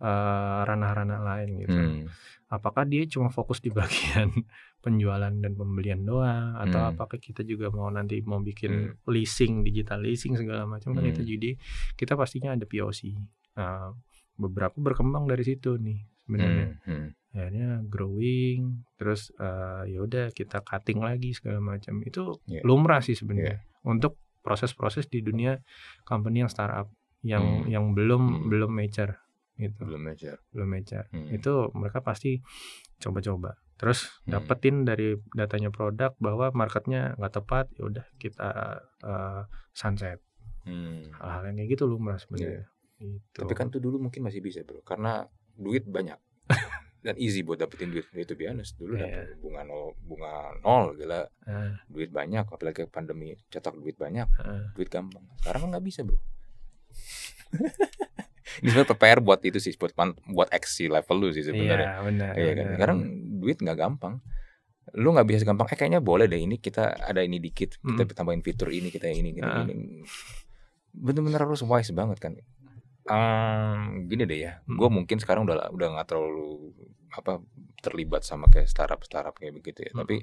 eh, ranah-ranah uh, lain gitu. Hmm. Apakah dia cuma fokus di bagian penjualan dan pembelian doang atau hmm. apakah kita juga mau nanti mau bikin hmm. leasing, digital leasing segala macam hmm. kan itu hmm. jadi kita pastinya ada POC. Uh, eh, beberapa berkembang dari situ nih sebenarnya. Hmm, hmm. Akhirnya growing, terus uh, ya udah kita cutting lagi segala macam. Itu yeah. lumrah sih sebenarnya yeah. untuk proses-proses di dunia company yang startup yang hmm. yang belum hmm. belum mature gitu. Belum mature. Belum mature. Hmm. Itu mereka pasti coba-coba. Terus hmm. dapetin dari datanya produk bahwa marketnya nggak tepat, ya udah kita uh, sunset. Hmm. Hal-hal yang kayak gitu lumrah sebenarnya. Yeah. Gitu. Tapi kan tuh dulu mungkin masih bisa bro, karena duit banyak dan easy buat dapetin duit itu biasa dulu yeah. dapet bunga nol bunga nol gila uh. duit banyak apalagi pandemi cetak duit banyak uh. duit gampang sekarang nggak bisa bro ini sebenarnya prepare buat itu sih buat buat aksi level lu sih sebenarnya yeah, bener, iya kan sekarang duit nggak gampang lu nggak bisa gampang eh kayaknya boleh deh ini kita ada ini dikit kita mm. tambahin fitur ini kita ini kita uh. ini bener-bener harus wise banget kan Um, gini deh ya, hmm. gue mungkin sekarang udah udah nggak terlalu apa terlibat sama kayak startup startup kayak begitu ya. Hmm. Tapi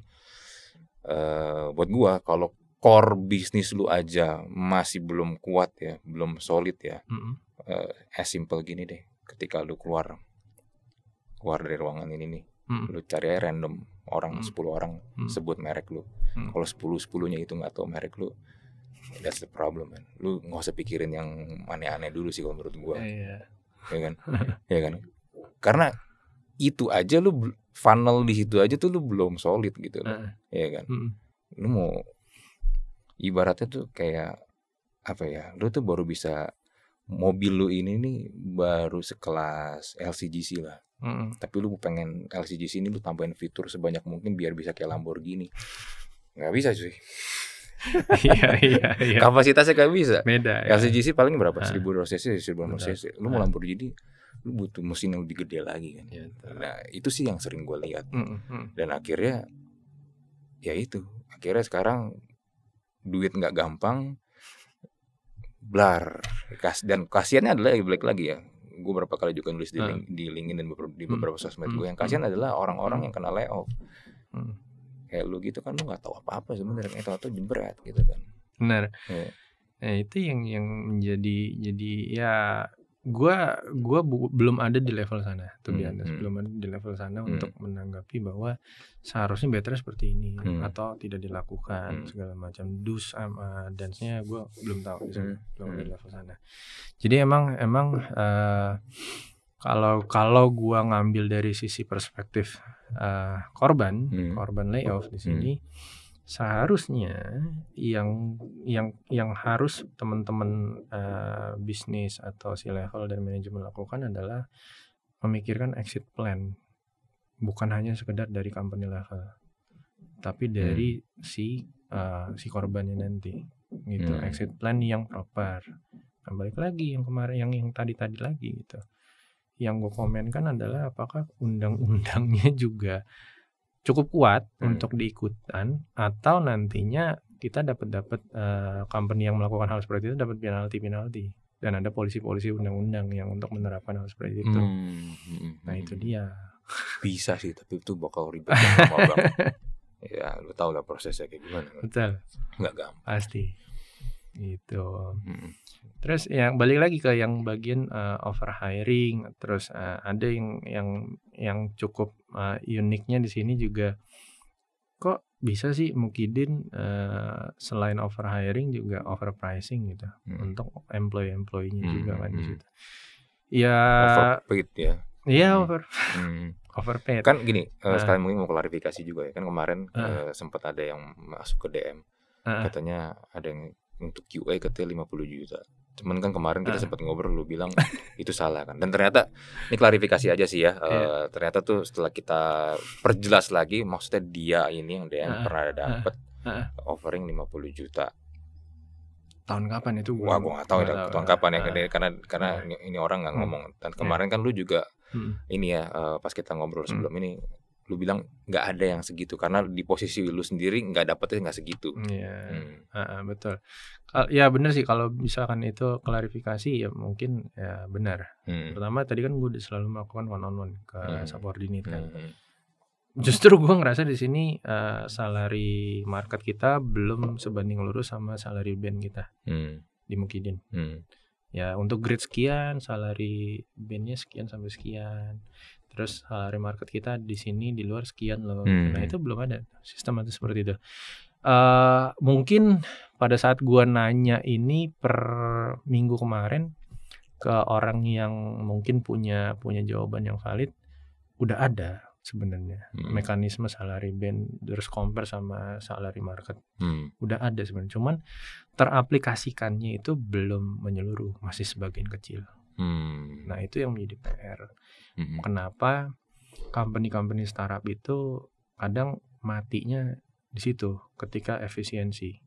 uh, buat gue kalau core bisnis lu aja masih belum kuat ya, belum solid ya, hmm. uh, as simple gini deh. Ketika lu keluar keluar dari ruangan ini nih, hmm. lu cari aja random orang hmm. 10 orang hmm. sebut merek lu. Hmm. Kalau 10 sepuluhnya itu nggak tahu merek lu, that's the problem man lu nggak usah pikirin yang aneh-aneh dulu sih kalau menurut gua yeah. ya iya kan ya kan karena itu aja lu funnel di situ aja tuh lu belum solid gitu loh. Uh. Ya kan? mm. Lu mau ibaratnya tuh kayak apa ya? Lu tuh baru bisa mobil lu ini nih baru sekelas LCGC lah. mm. Tapi lu pengen LCGC ini lu tambahin fitur sebanyak mungkin biar bisa kayak Lamborghini. nggak bisa sih. Iya iya iya. Kapasitasnya kayak bisa. Beda. Ya. LCGC paling berapa? Nah. Seribu dua cc, seribu dua cc. Lu mau nah. Lamborghini lu butuh mesin yang lebih gede lagi kan. Ya, nah itu sih yang sering gue lihat. Mm -hmm. Dan akhirnya ya itu akhirnya sekarang duit nggak gampang blar dan kasiannya adalah ya, balik lagi ya gue berapa kali juga nulis di, nah. link, di LinkedIn dan beberapa, di mm. beberapa sosmed mm, gue yang kasihan adalah orang-orang yang kena layoff kayak lu gitu kan lu nggak tahu apa apa sebenarnya itu eh, atau jebret gitu kan benar ya. nah itu yang yang menjadi jadi ya gua gua bu, belum ada di level sana tuh hmm, hmm. belum ada di level sana hmm. untuk menanggapi bahwa seharusnya better seperti ini hmm. atau tidak dilakukan hmm. segala macam dus sama uh, dance nya gua belum tahu di hmm. belum ada di hmm. level sana jadi emang emang uh, kalau kalau gua ngambil dari sisi perspektif uh, korban hmm. korban layoff di hmm. sini hmm. seharusnya yang yang yang harus teman-teman uh, bisnis atau si level dan manajemen lakukan adalah memikirkan exit plan bukan hanya sekedar dari company level tapi hmm. dari hmm. si uh, si korbannya nanti gitu hmm. exit plan yang proper nah, balik lagi yang kemarin yang yang tadi tadi lagi gitu yang gue komen kan adalah apakah undang-undangnya juga cukup kuat hmm. untuk diikutan atau nantinya kita dapat dapat uh, eh, company yang melakukan hal seperti itu dapat penalti penalti dan ada polisi-polisi undang-undang yang untuk menerapkan hal seperti itu. Hmm, hmm, nah itu hmm. dia. Bisa sih tapi itu bakal ribet ya lu tau lah prosesnya kayak gimana. Betul. Gak gampang. Pasti. Itu. Hmm. Terus yang balik lagi ke yang bagian uh, eh, over hiring, terus uh, ada yang yang yang cukup uh, uniknya di sini juga kok bisa sih mungkin uh, selain over hiring juga over pricing gitu hmm. untuk employee employee-nya hmm, juga hmm, kan hmm. gitu. Ya overpaid ya. Iya hmm. over hmm. overpaid. Kan gini, uh, sekalian mungkin mau klarifikasi juga ya. Kan kemarin uh, uh sempat ada yang masuk ke DM. Uh, katanya ada yang untuk QA katanya 50 juta. Cuman kan kemarin kita uh. Ah. sempat ngobrol lu bilang itu salah kan. Dan ternyata ini klarifikasi aja sih ya. Yeah. Iya. ternyata tuh setelah kita perjelas lagi maksudnya dia ini yang dia yang uh. pernah ah, dapat uh. uh. offering 50 juta. Tahun kapan itu? Gua Wah, gua gak tahu ya, tahu tahun kapan ya uh. karena karena uh. ini orang nggak hmm. ngomong. Dan iya. kemarin yeah. kan lu juga hmm. ini ya uh, pas kita ngobrol hmm. sebelum hmm. ini lu bilang nggak ada yang segitu karena di posisi lu sendiri nggak dapetnya nggak segitu. Iya, hmm. uh, betul. Uh, ya benar sih kalau misalkan itu klarifikasi ya mungkin ya benar. Hmm. Pertama tadi kan gue selalu melakukan one on one ke hmm. subordinate kan. Hmm. hmm. Justru gue ngerasa di sini uh, salary market kita belum sebanding lurus sama salary band kita hmm. di Mukidin. Hmm ya untuk grade sekian, salary bandnya sekian sampai sekian terus salary eh, market kita di sini di luar sekian loh hmm. nah itu belum ada sistem itu seperti itu uh, mungkin pada saat gua nanya ini per minggu kemarin ke orang yang mungkin punya punya jawaban yang valid udah ada sebenarnya hmm. mekanisme salary band terus compare sama salary market hmm. udah ada sebenarnya cuman teraplikasikannya itu belum menyeluruh masih sebagian kecil Hmm. Nah itu yang menjadi PR. Hmm. Kenapa company-company startup itu kadang matinya di situ ketika efisiensi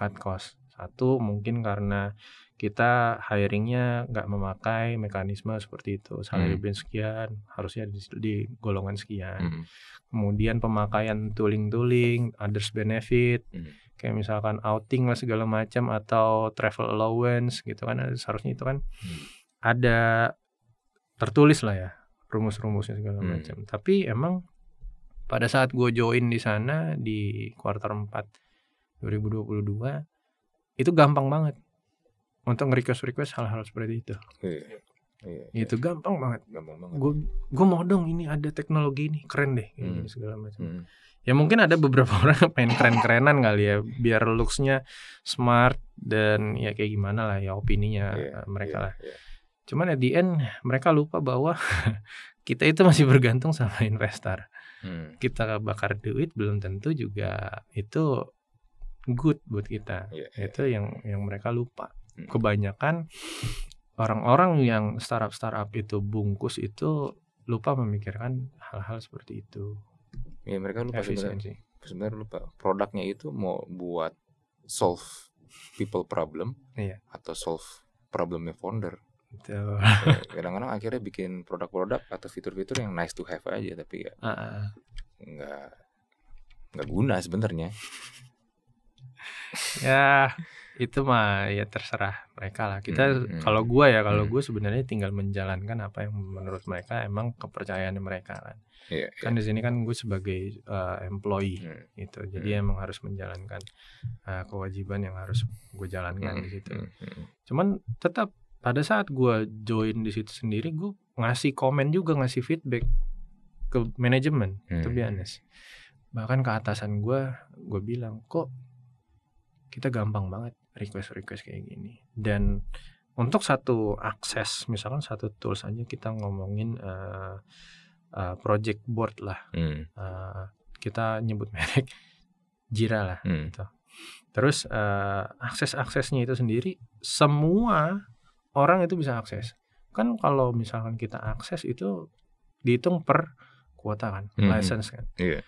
cut cost. Satu mungkin karena kita hiringnya nggak memakai mekanisme seperti itu, salary hmm. sekian harusnya di, di golongan sekian. Hmm. Kemudian pemakaian tooling-tooling, others benefit. Hmm kayak misalkan outing lah segala macam atau travel allowance gitu kan seharusnya itu kan hmm ada tertulis lah ya rumus-rumusnya segala hmm. macam. Tapi emang pada saat gue join di sana di kuartal 4 2022 itu gampang banget untuk request hal-hal seperti itu. Iya. iya, iya. itu iya. gampang banget. Gampang banget. Gue gue mau dong ini ada teknologi ini keren deh hmm. segala macam. Hmm. Ya mungkin ada beberapa orang yang pengen keren-kerenan kali ya biar looksnya smart dan ya kayak gimana lah ya opininya yeah, mereka yeah, lah. Yeah Cuman at the end mereka lupa bahwa kita itu masih bergantung sama investor. Hmm. Kita bakar duit belum tentu juga itu good buat kita. Yeah, yeah. Itu yang yang mereka lupa. Hmm. Kebanyakan orang-orang yang startup-startup itu bungkus itu lupa memikirkan hal-hal seperti itu. Ya mereka lupa sebenarnya. Sebenarnya lupa produknya itu mau buat solve people problem iya. atau solve problemnya founder. Betul. Gitu. Kadang-kadang akhirnya bikin produk-produk atau fitur-fitur yang nice to have aja tapi ya uh -uh. nggak nggak guna sebenarnya. ya itu mah ya terserah mereka lah. Kita hmm, hmm. kalau gua ya kalau hmm. gue sebenarnya tinggal menjalankan apa yang menurut mereka emang kepercayaan mereka kan. Yeah, iya. kan yeah. di sini kan gue sebagai uh, employee hmm. gitu. Jadi hmm. emang harus menjalankan uh, kewajiban yang harus gue jalankan hmm. di situ. Hmm. hmm. Cuman tetap pada saat gue join di situ sendiri gue ngasih komen juga ngasih feedback ke manajemen hmm. to bahkan ke atasan gue gue bilang kok kita gampang banget request request kayak gini dan untuk satu akses misalkan satu tools aja kita ngomongin uh, uh, project board lah hmm. uh, kita nyebut merek Jira lah hmm. gitu. terus uh, akses aksesnya itu sendiri semua orang itu bisa akses. Kan kalau misalkan kita akses itu dihitung per kuota kan, mm -hmm. license kan. bagian iya.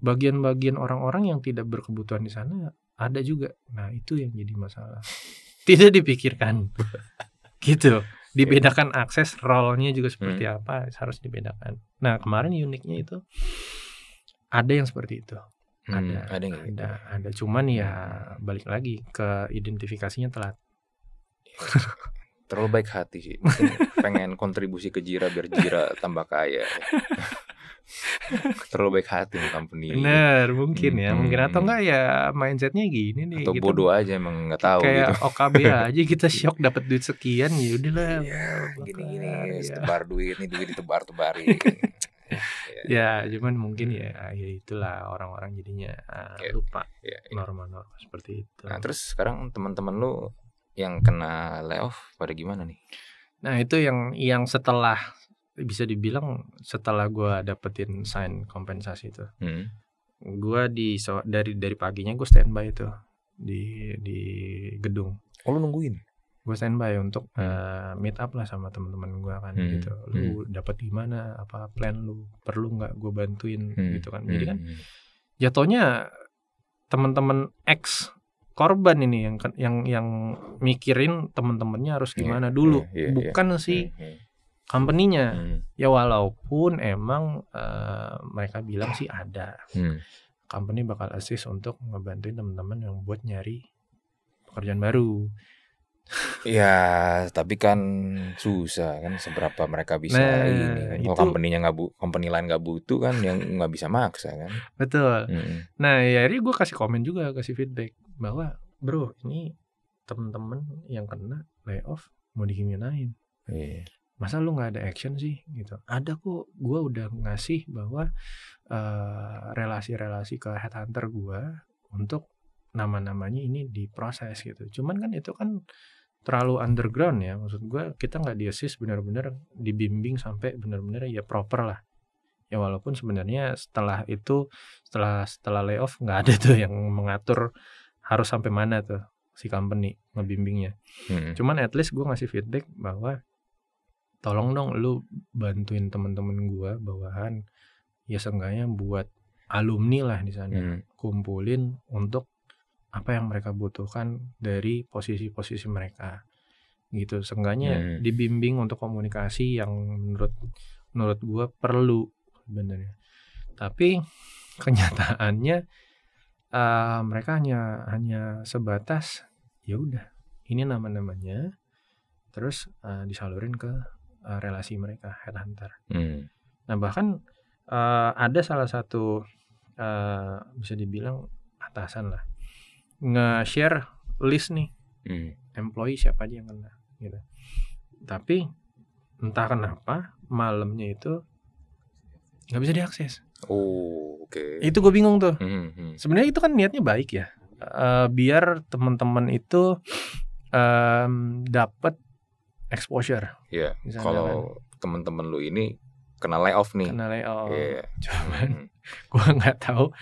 Bagian-bagian orang-orang yang tidak berkebutuhan di sana ada juga. Nah, itu yang jadi masalah. Tidak dipikirkan. gitu. Iya. Dibedakan yeah. akses role-nya juga seperti mm. apa, harus dibedakan. Nah, kemarin uniknya itu ada yang seperti itu. Ada, hmm, ada, ada, ada, gitu. ada. Cuman ya balik lagi ke identifikasinya telat. terlalu baik hati sih pengen kontribusi ke Jira biar Jira tambah kaya terlalu baik hati nih company bener mungkin hmm, ya mungkin hmm. atau enggak ya mindsetnya gini nih atau gitu. bodoh aja emang nggak tahu kayak gitu. OKB aja kita shock dapat duit sekian ya udahlah ya, gini gini ya. tebar duit nih duit ditebar tebarin ya, ya cuman mungkin ya hmm. ya itulah orang-orang jadinya uh, ya, lupa ya, ya. Norma -norma seperti itu nah terus sekarang teman-teman lu yang kena layoff pada gimana nih? Nah itu yang yang setelah bisa dibilang setelah gue dapetin sign kompensasi itu, hmm. gue di dari dari paginya gue standby itu di di gedung. Oh lu nungguin? Gue standby untuk hmm. uh, meet up lah sama teman-teman gue kan hmm. gitu. Lu hmm. dapat gimana? Apa plan lu? Perlu nggak gue bantuin hmm. gitu kan? Jadi hmm. kan jatuhnya teman-teman X korban ini yang yang yang mikirin temen-temennya harus iya, gimana yeah, dulu, yeah, yeah, bukan yeah, sih yeah, iya. company-nya. Hmm. Ya walaupun emang uh, mereka bilang sih ada. Hmm. Company bakal assist untuk ngebantuin temen-temen yang buat nyari pekerjaan baru. ya, tapi kan susah kan seberapa mereka bisa nah, ini. Kan. Kalau itu, company-nya nggak bu, company lain nggak butuh kan, yang nggak bisa maksa kan. Betul. Hmm. Nah, ya ini gue kasih komen juga, kasih feedback bahwa bro ini temen-temen yang kena layoff mau digimanain yeah. masa lu nggak ada action sih gitu ada kok gue udah ngasih bahwa eh, relasi-relasi uh, ke headhunter gue untuk nama-namanya ini diproses gitu cuman kan itu kan terlalu underground ya maksud gue kita nggak diasis benar-benar dibimbing sampai benar-benar ya proper lah ya walaupun sebenarnya setelah itu setelah setelah layoff nggak ada tuh yang mengatur harus sampai mana tuh si company ngebimbingnya. Hmm. Cuman at least gue ngasih feedback bahwa tolong dong lu bantuin temen-temen gue bawahan ya seenggaknya buat alumni lah di sana hmm. kumpulin untuk apa yang mereka butuhkan dari posisi-posisi mereka gitu seenggaknya hmm. dibimbing untuk komunikasi yang menurut menurut gue perlu sebenarnya tapi kenyataannya uh, mereka hanya hanya sebatas ya udah ini nama-namanya terus uh, disalurin ke uh, relasi mereka headhunter. Hmm. Nah bahkan uh, ada salah satu uh, bisa dibilang atasan lah nge-share list nih hmm. employee siapa aja yang kena gitu. Tapi entah kenapa malamnya itu nggak bisa diakses. Oh, oke. Okay. Itu gue bingung tuh. Mm hmm. Sebenarnya itu kan niatnya baik ya. Uh, biar teman-teman itu um, dapat exposure. Iya. Yeah. Kalau kan. teman-teman lu ini kena layoff nih. Kena layoff. Yeah. Cuman hmm. gue nggak tahu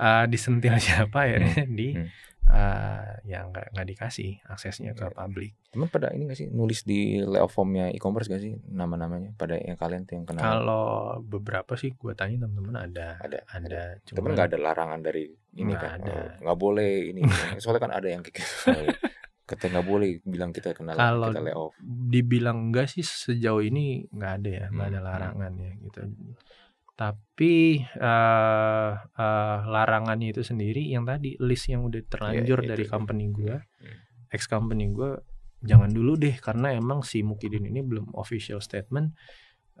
uh, disentil siapa ya hmm. di hmm uh, ya nggak nggak dikasih aksesnya ke iya. publik. Emang pada ini nggak sih nulis di layout e-commerce nggak sih nama-namanya pada yang kalian tuh yang kenal? Kalau beberapa sih gue tanya teman-teman ada, ada, ada. ada. Cuman nggak ada larangan dari ini kan? Ada. Oh, nggak oh, boleh ini. Soalnya kan ada yang kayak gitu. kata nggak boleh bilang kita kenal kalau kita layoff. dibilang enggak sih sejauh ini nggak ada ya nggak hmm. ada hmm. larangan ya gitu tapi uh, uh, larangannya itu sendiri yang tadi list yang udah iya, terlanjur yeah, dari company gue hmm. ex company gue jangan dulu deh karena emang si Mukidin ini belum official statement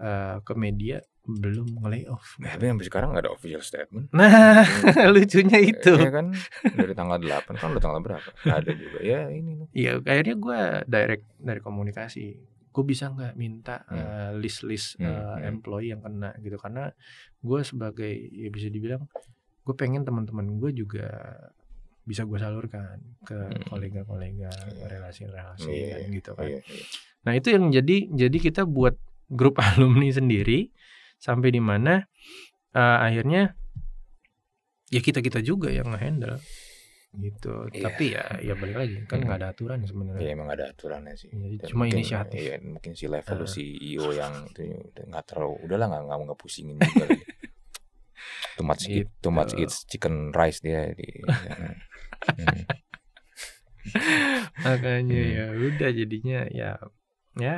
uh, ke media belum mulai, off. Nah, tapi sampai sekarang gak ada official statement. Nah, hmm. lucunya iya, itu. Ya kan, dari tanggal 8 kan udah tanggal berapa? Gak ada juga. Ya ini. Iya, akhirnya gue direct dari komunikasi gue bisa nggak minta hmm. eh, list-list uh, hmm, eh, yeah. Hmm. employee yang kena gitu karena gue sebagai ya bisa dibilang gue pengen teman-teman gue juga bisa gue salurkan ke kolega-kolega yeah. relasi-relasi yeah. kan iya, gitu kan iya, iya. nah itu yang jadi jadi kita buat grup alumni sendiri sampai di mana uh, akhirnya ya kita kita juga yang ngehandle gitu yeah. tapi ya ya balik lagi kan hmm. nggak hmm. ada aturan sebenarnya ya yeah, emang ada aturannya sih iya, cuma mungkin, inisiatif ya, mungkin si level uh. Eh. CEO yang ya, nggak terlalu udahlah nggak nggak nggak pusingin juga too much gitu. eat too much eat chicken rice dia di ya. hmm. makanya hmm. ya udah jadinya ya ya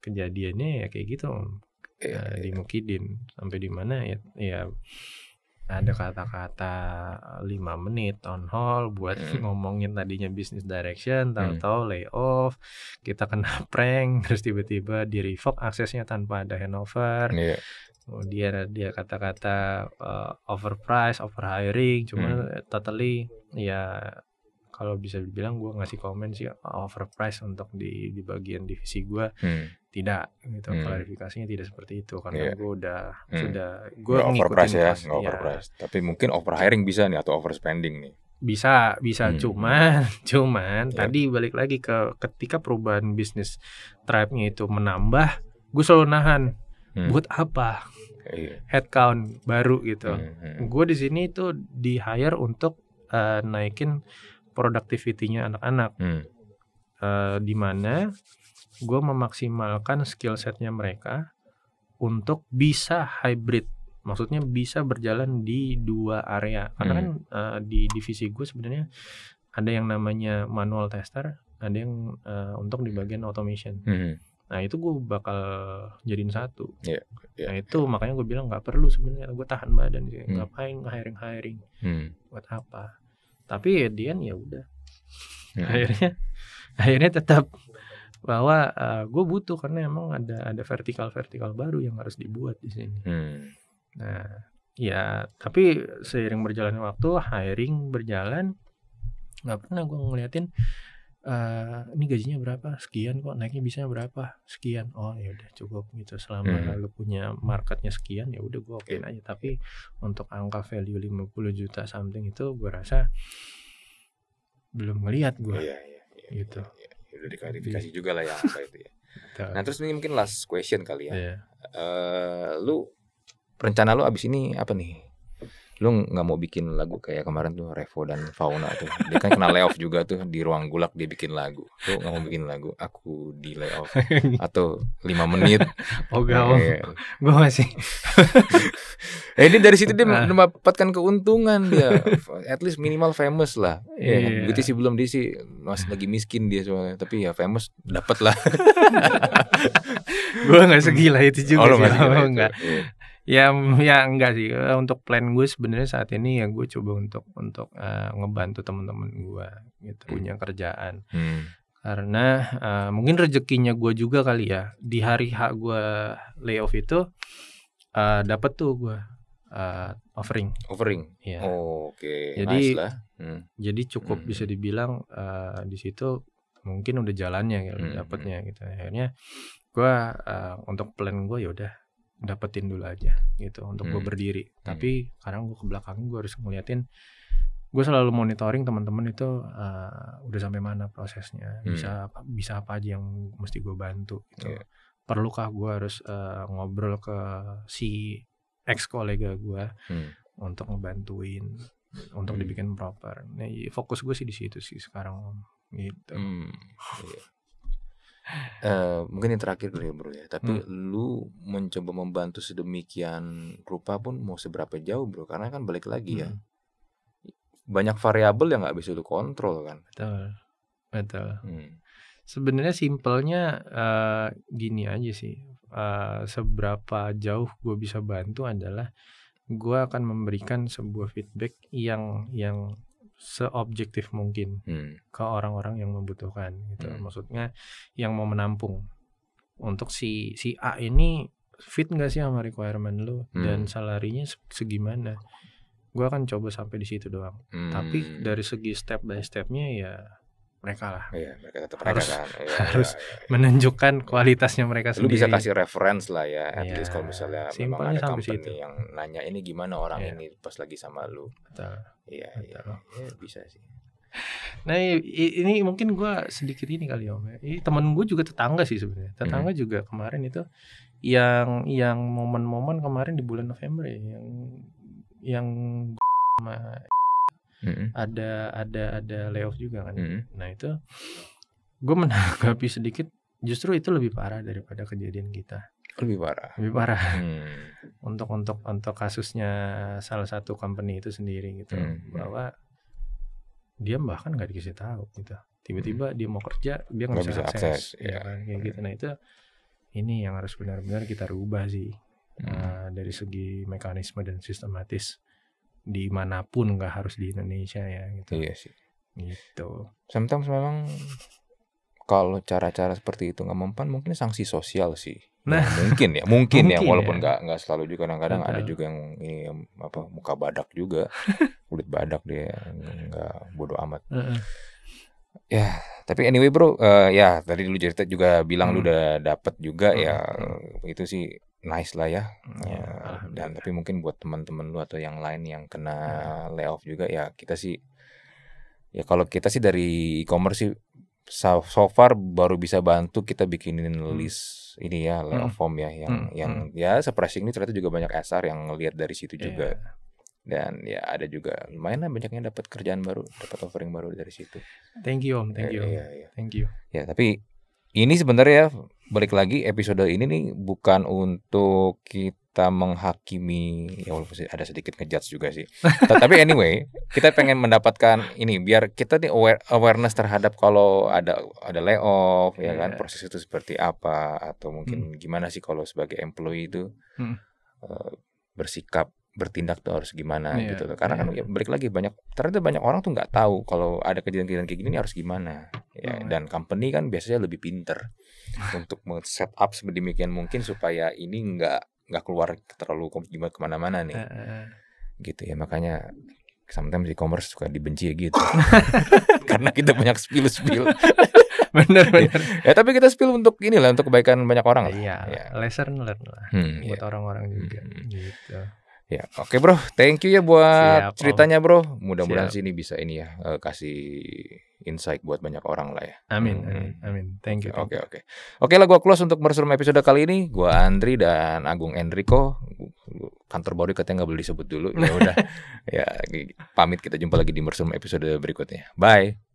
kejadiannya ya kayak gitu om ya, nah, ya. di Mukidin sampai di mana ya ya ada kata-kata lima menit on hold buat hmm. ngomongin tadinya business direction, tahu-tahu hmm. layoff, kita kena prank, terus tiba-tiba di revoke aksesnya tanpa ada handover. Yeah. Kemudian dia kata-kata uh, eh, overprice, overhiring, cuma hmm. totally ya kalau bisa dibilang gue ngasih komen sih oh, overpriced untuk di di bagian divisi gue hmm. tidak gitu hmm. klarifikasinya tidak seperti itu karena yeah. gue udah hmm. sudah gue overpriced ya nggak overpriced ya. tapi mungkin over hiring bisa nih atau overspending nih bisa bisa hmm. cuman cuman yeah. tadi balik lagi ke ketika perubahan bisnis tribe-nya itu menambah gue selalu nahan hmm. buat apa iya. headcount baru gitu hmm, hmm. gue di sini itu di hire untuk uh, naikin productivity-nya anak-anak. Hmm. Uh, di mana gue memaksimalkan skill setnya mereka untuk bisa hybrid. Maksudnya bisa berjalan di dua area. Karena hmm. kan uh, di divisi gue sebenarnya ada yang namanya manual tester, ada yang uh, untuk di bagian automation. Hmm. Nah itu gue bakal jadiin satu. Yeah, yeah, nah iya. itu makanya gue bilang gak perlu sebenarnya gue tahan badan sih. Hmm. Ngapain hiring hiring? Hmm. Buat apa? tapi Dian ya udah hmm. akhirnya akhirnya tetap bahwa uh, eh, gue butuh karena emang ada ada vertikal vertikal baru yang harus dibuat di sini hmm. nah ya tapi seiring berjalannya waktu hiring berjalan nggak pernah gue ngeliatin Uh, ini gajinya berapa sekian kok naiknya bisa berapa sekian oh ya udah cukup gitu selama hmm. lu punya marketnya sekian ya udah gue okein aja tapi untuk angka value 50 juta something itu gue rasa belum ngelihat gue iya, iya, iya, iya, gitu iya, iya. udah diklarifikasi juga lah ya apa itu ya nah terus ini mungkin last question kali ya yeah. Iya. uh, lu rencana lu abis ini apa nih lu nggak mau bikin lagu kayak kemarin tuh Revo dan Fauna tuh dia kan kena layoff juga tuh di ruang gulak dia bikin lagu lu nggak mau bikin lagu aku di layoff atau lima menit oh gak nah, mau ya. gue masih eh ini dari situ dia ah. mendapatkan keuntungan dia at least minimal famous lah yeah. yeah. Iya. Gitu sih belum dia sih masih lagi miskin dia soalnya tapi ya famous dapat lah gue nggak segila itu hmm. juga oh, sih, enggak. Itu. Yeah ya ya enggak sih eh, untuk plan gue sebenarnya saat ini ya gue coba untuk untuk uh, ngebantu teman-teman gue gitu hmm. punya kerjaan hmm. karena uh, mungkin rezekinya gue juga kali ya di hari hak gue layoff itu uh, dapat tuh gue uh, offering offering ya. oh, oke okay. jadi nice lah. Hmm. jadi cukup hmm. bisa dibilang uh, di situ mungkin udah jalannya gitu hmm. dapatnya hmm. gitu akhirnya gue uh, untuk plan gue yaudah dapetin dulu aja gitu untuk hmm. gue berdiri hmm. tapi sekarang gue ke belakang gue harus ngeliatin gue selalu monitoring teman-teman itu uh, udah sampai mana prosesnya hmm. bisa hmm. bisa apa aja yang mesti gue bantu gitu yeah. perlukah gue harus uh, ngobrol ke si ex kolega gue hmm. untuk ngebantuin untuk hmm. dibikin proper nah, fokus gue sih di situ sih sekarang gitu hmm. Iya uh, mungkin yang terakhir dulu ya bro ya tapi hmm. lu mencoba membantu sedemikian rupa pun mau seberapa jauh bro karena kan balik lagi ya, hmm. ya banyak variabel yang nggak bisa lu kontrol kan betul betul hmm. sebenarnya simpelnya uh, gini aja sih uh, seberapa jauh gue bisa bantu adalah gue akan memberikan sebuah feedback yang yang seobjektif mungkin hmm. ke orang-orang yang membutuhkan gitu. Hmm. Maksudnya yang mau menampung untuk si si A ini fit gak sih sama requirement lu hmm. dan salarinya segimana? Gue akan coba sampai di situ doang. Hmm. Tapi dari segi step by stepnya ya mereka lah. ya, mereka tetap harus, mereka kan. Ya, harus ya, ya, ya. menunjukkan kualitasnya mereka sendiri. Lu bisa kasih reference lah ya, at ya, least kalau misalnya Simpelnya memang ada company situ. yang nanya ini gimana orang ya. ini pas lagi sama lu. Betul. Iya, iya, iya, iya, bisa sih. Nah ini mungkin gue sedikit ini kali om ya. Ini temen gue juga tetangga sih sebenarnya. Tetangga hmm. juga kemarin itu yang yang momen-momen kemarin di bulan November ya, yang yang hmm. ada ada ada layoff juga kan. Hmm. Nah itu gue menanggapi sedikit justru itu lebih parah daripada kejadian kita lebih parah lebih parah hmm. untuk untuk untuk kasusnya salah satu company itu sendiri gitu hmm. hmm. bahwa dia bahkan nggak dikasih tahu gitu tiba-tiba hmm. dia mau kerja dia nggak bisa, akses, akses ya, iya, kan kayak iya. gitu nah itu ini yang harus benar-benar kita rubah sih hmm. uh, dari segi mekanisme dan sistematis dimanapun nggak harus di Indonesia ya gitu iya sih gitu sometimes memang kalau cara-cara seperti itu nggak mempan mungkin sanksi sosial sih Ya, nah, mungkin ya, mungkin, ya, mungkin ya, walaupun nggak ya. nggak selalu juga kadang-kadang ada juga yang ini apa muka badak juga, kulit badak dia nggak bodoh amat. Ya, tapi anyway bro, uh, ya tadi lu cerita juga bilang hmm. lu udah dapet juga hmm. ya hmm. itu sih nice lah ya. Hmm, ya dan tapi mungkin buat teman-teman lu atau yang lain yang kena hmm. layoff juga ya kita sih ya kalau kita sih dari e-commerce sih so, far baru bisa bantu kita bikinin hmm. list hmm. ini ya layoff hmm. form ya yang hmm. yang hmm. ya surprising ini ternyata juga banyak SR yang ngelihat dari situ yeah. juga dan ya ada juga lumayan banyaknya dapat kerjaan baru dapat offering baru dari situ thank you om thank eh, you ya, ya, ya. thank you ya tapi ini sebenarnya balik lagi episode ini nih bukan untuk kita kita menghakimi ya walaupun ada sedikit ngejudge juga sih. Tapi anyway, kita pengen mendapatkan ini biar kita nih aware, awareness terhadap kalau ada ada layoff yeah. ya kan iya. proses itu seperti apa atau mungkin hmm. gimana sih kalau sebagai employee itu hmm. uh, bersikap bertindak tuh harus gimana yeah. gitu loh. Karena yeah. kan iya. ya, balik lagi banyak ternyata banyak orang tuh nggak tahu kalau ada kejadian-kejadian kayak gini ini harus gimana. Ya, oh, dan company kan biasanya lebih pinter untuk men-set up sedemikian mungkin supaya ini nggak nggak keluar terlalu gimana kemana-mana nih. Uh, gitu ya makanya sometimes di commerce suka dibenci ya gitu karena kita banyak spill spill. bener iya. bener. Ya, ya tapi kita spill untuk inilah untuk kebaikan banyak orang lah. Iya. Ya. Lesson learn lah hmm, buat iya. orang-orang iya. juga. Hmm. Gitu. Ya, oke okay bro, thank you ya buat Siap, ceritanya bro. Mudah-mudahan sini bisa ini ya eh, kasih insight buat banyak orang lah ya. Amin, hmm. amin, amin. Thank you. Oke, oke. Oke okay lah, gua close untuk meresum episode kali ini. Gua Andri dan Agung Enrico. Kantor baru katanya nggak boleh disebut dulu. Ya udah. ya, pamit kita jumpa lagi di meresum episode berikutnya. Bye.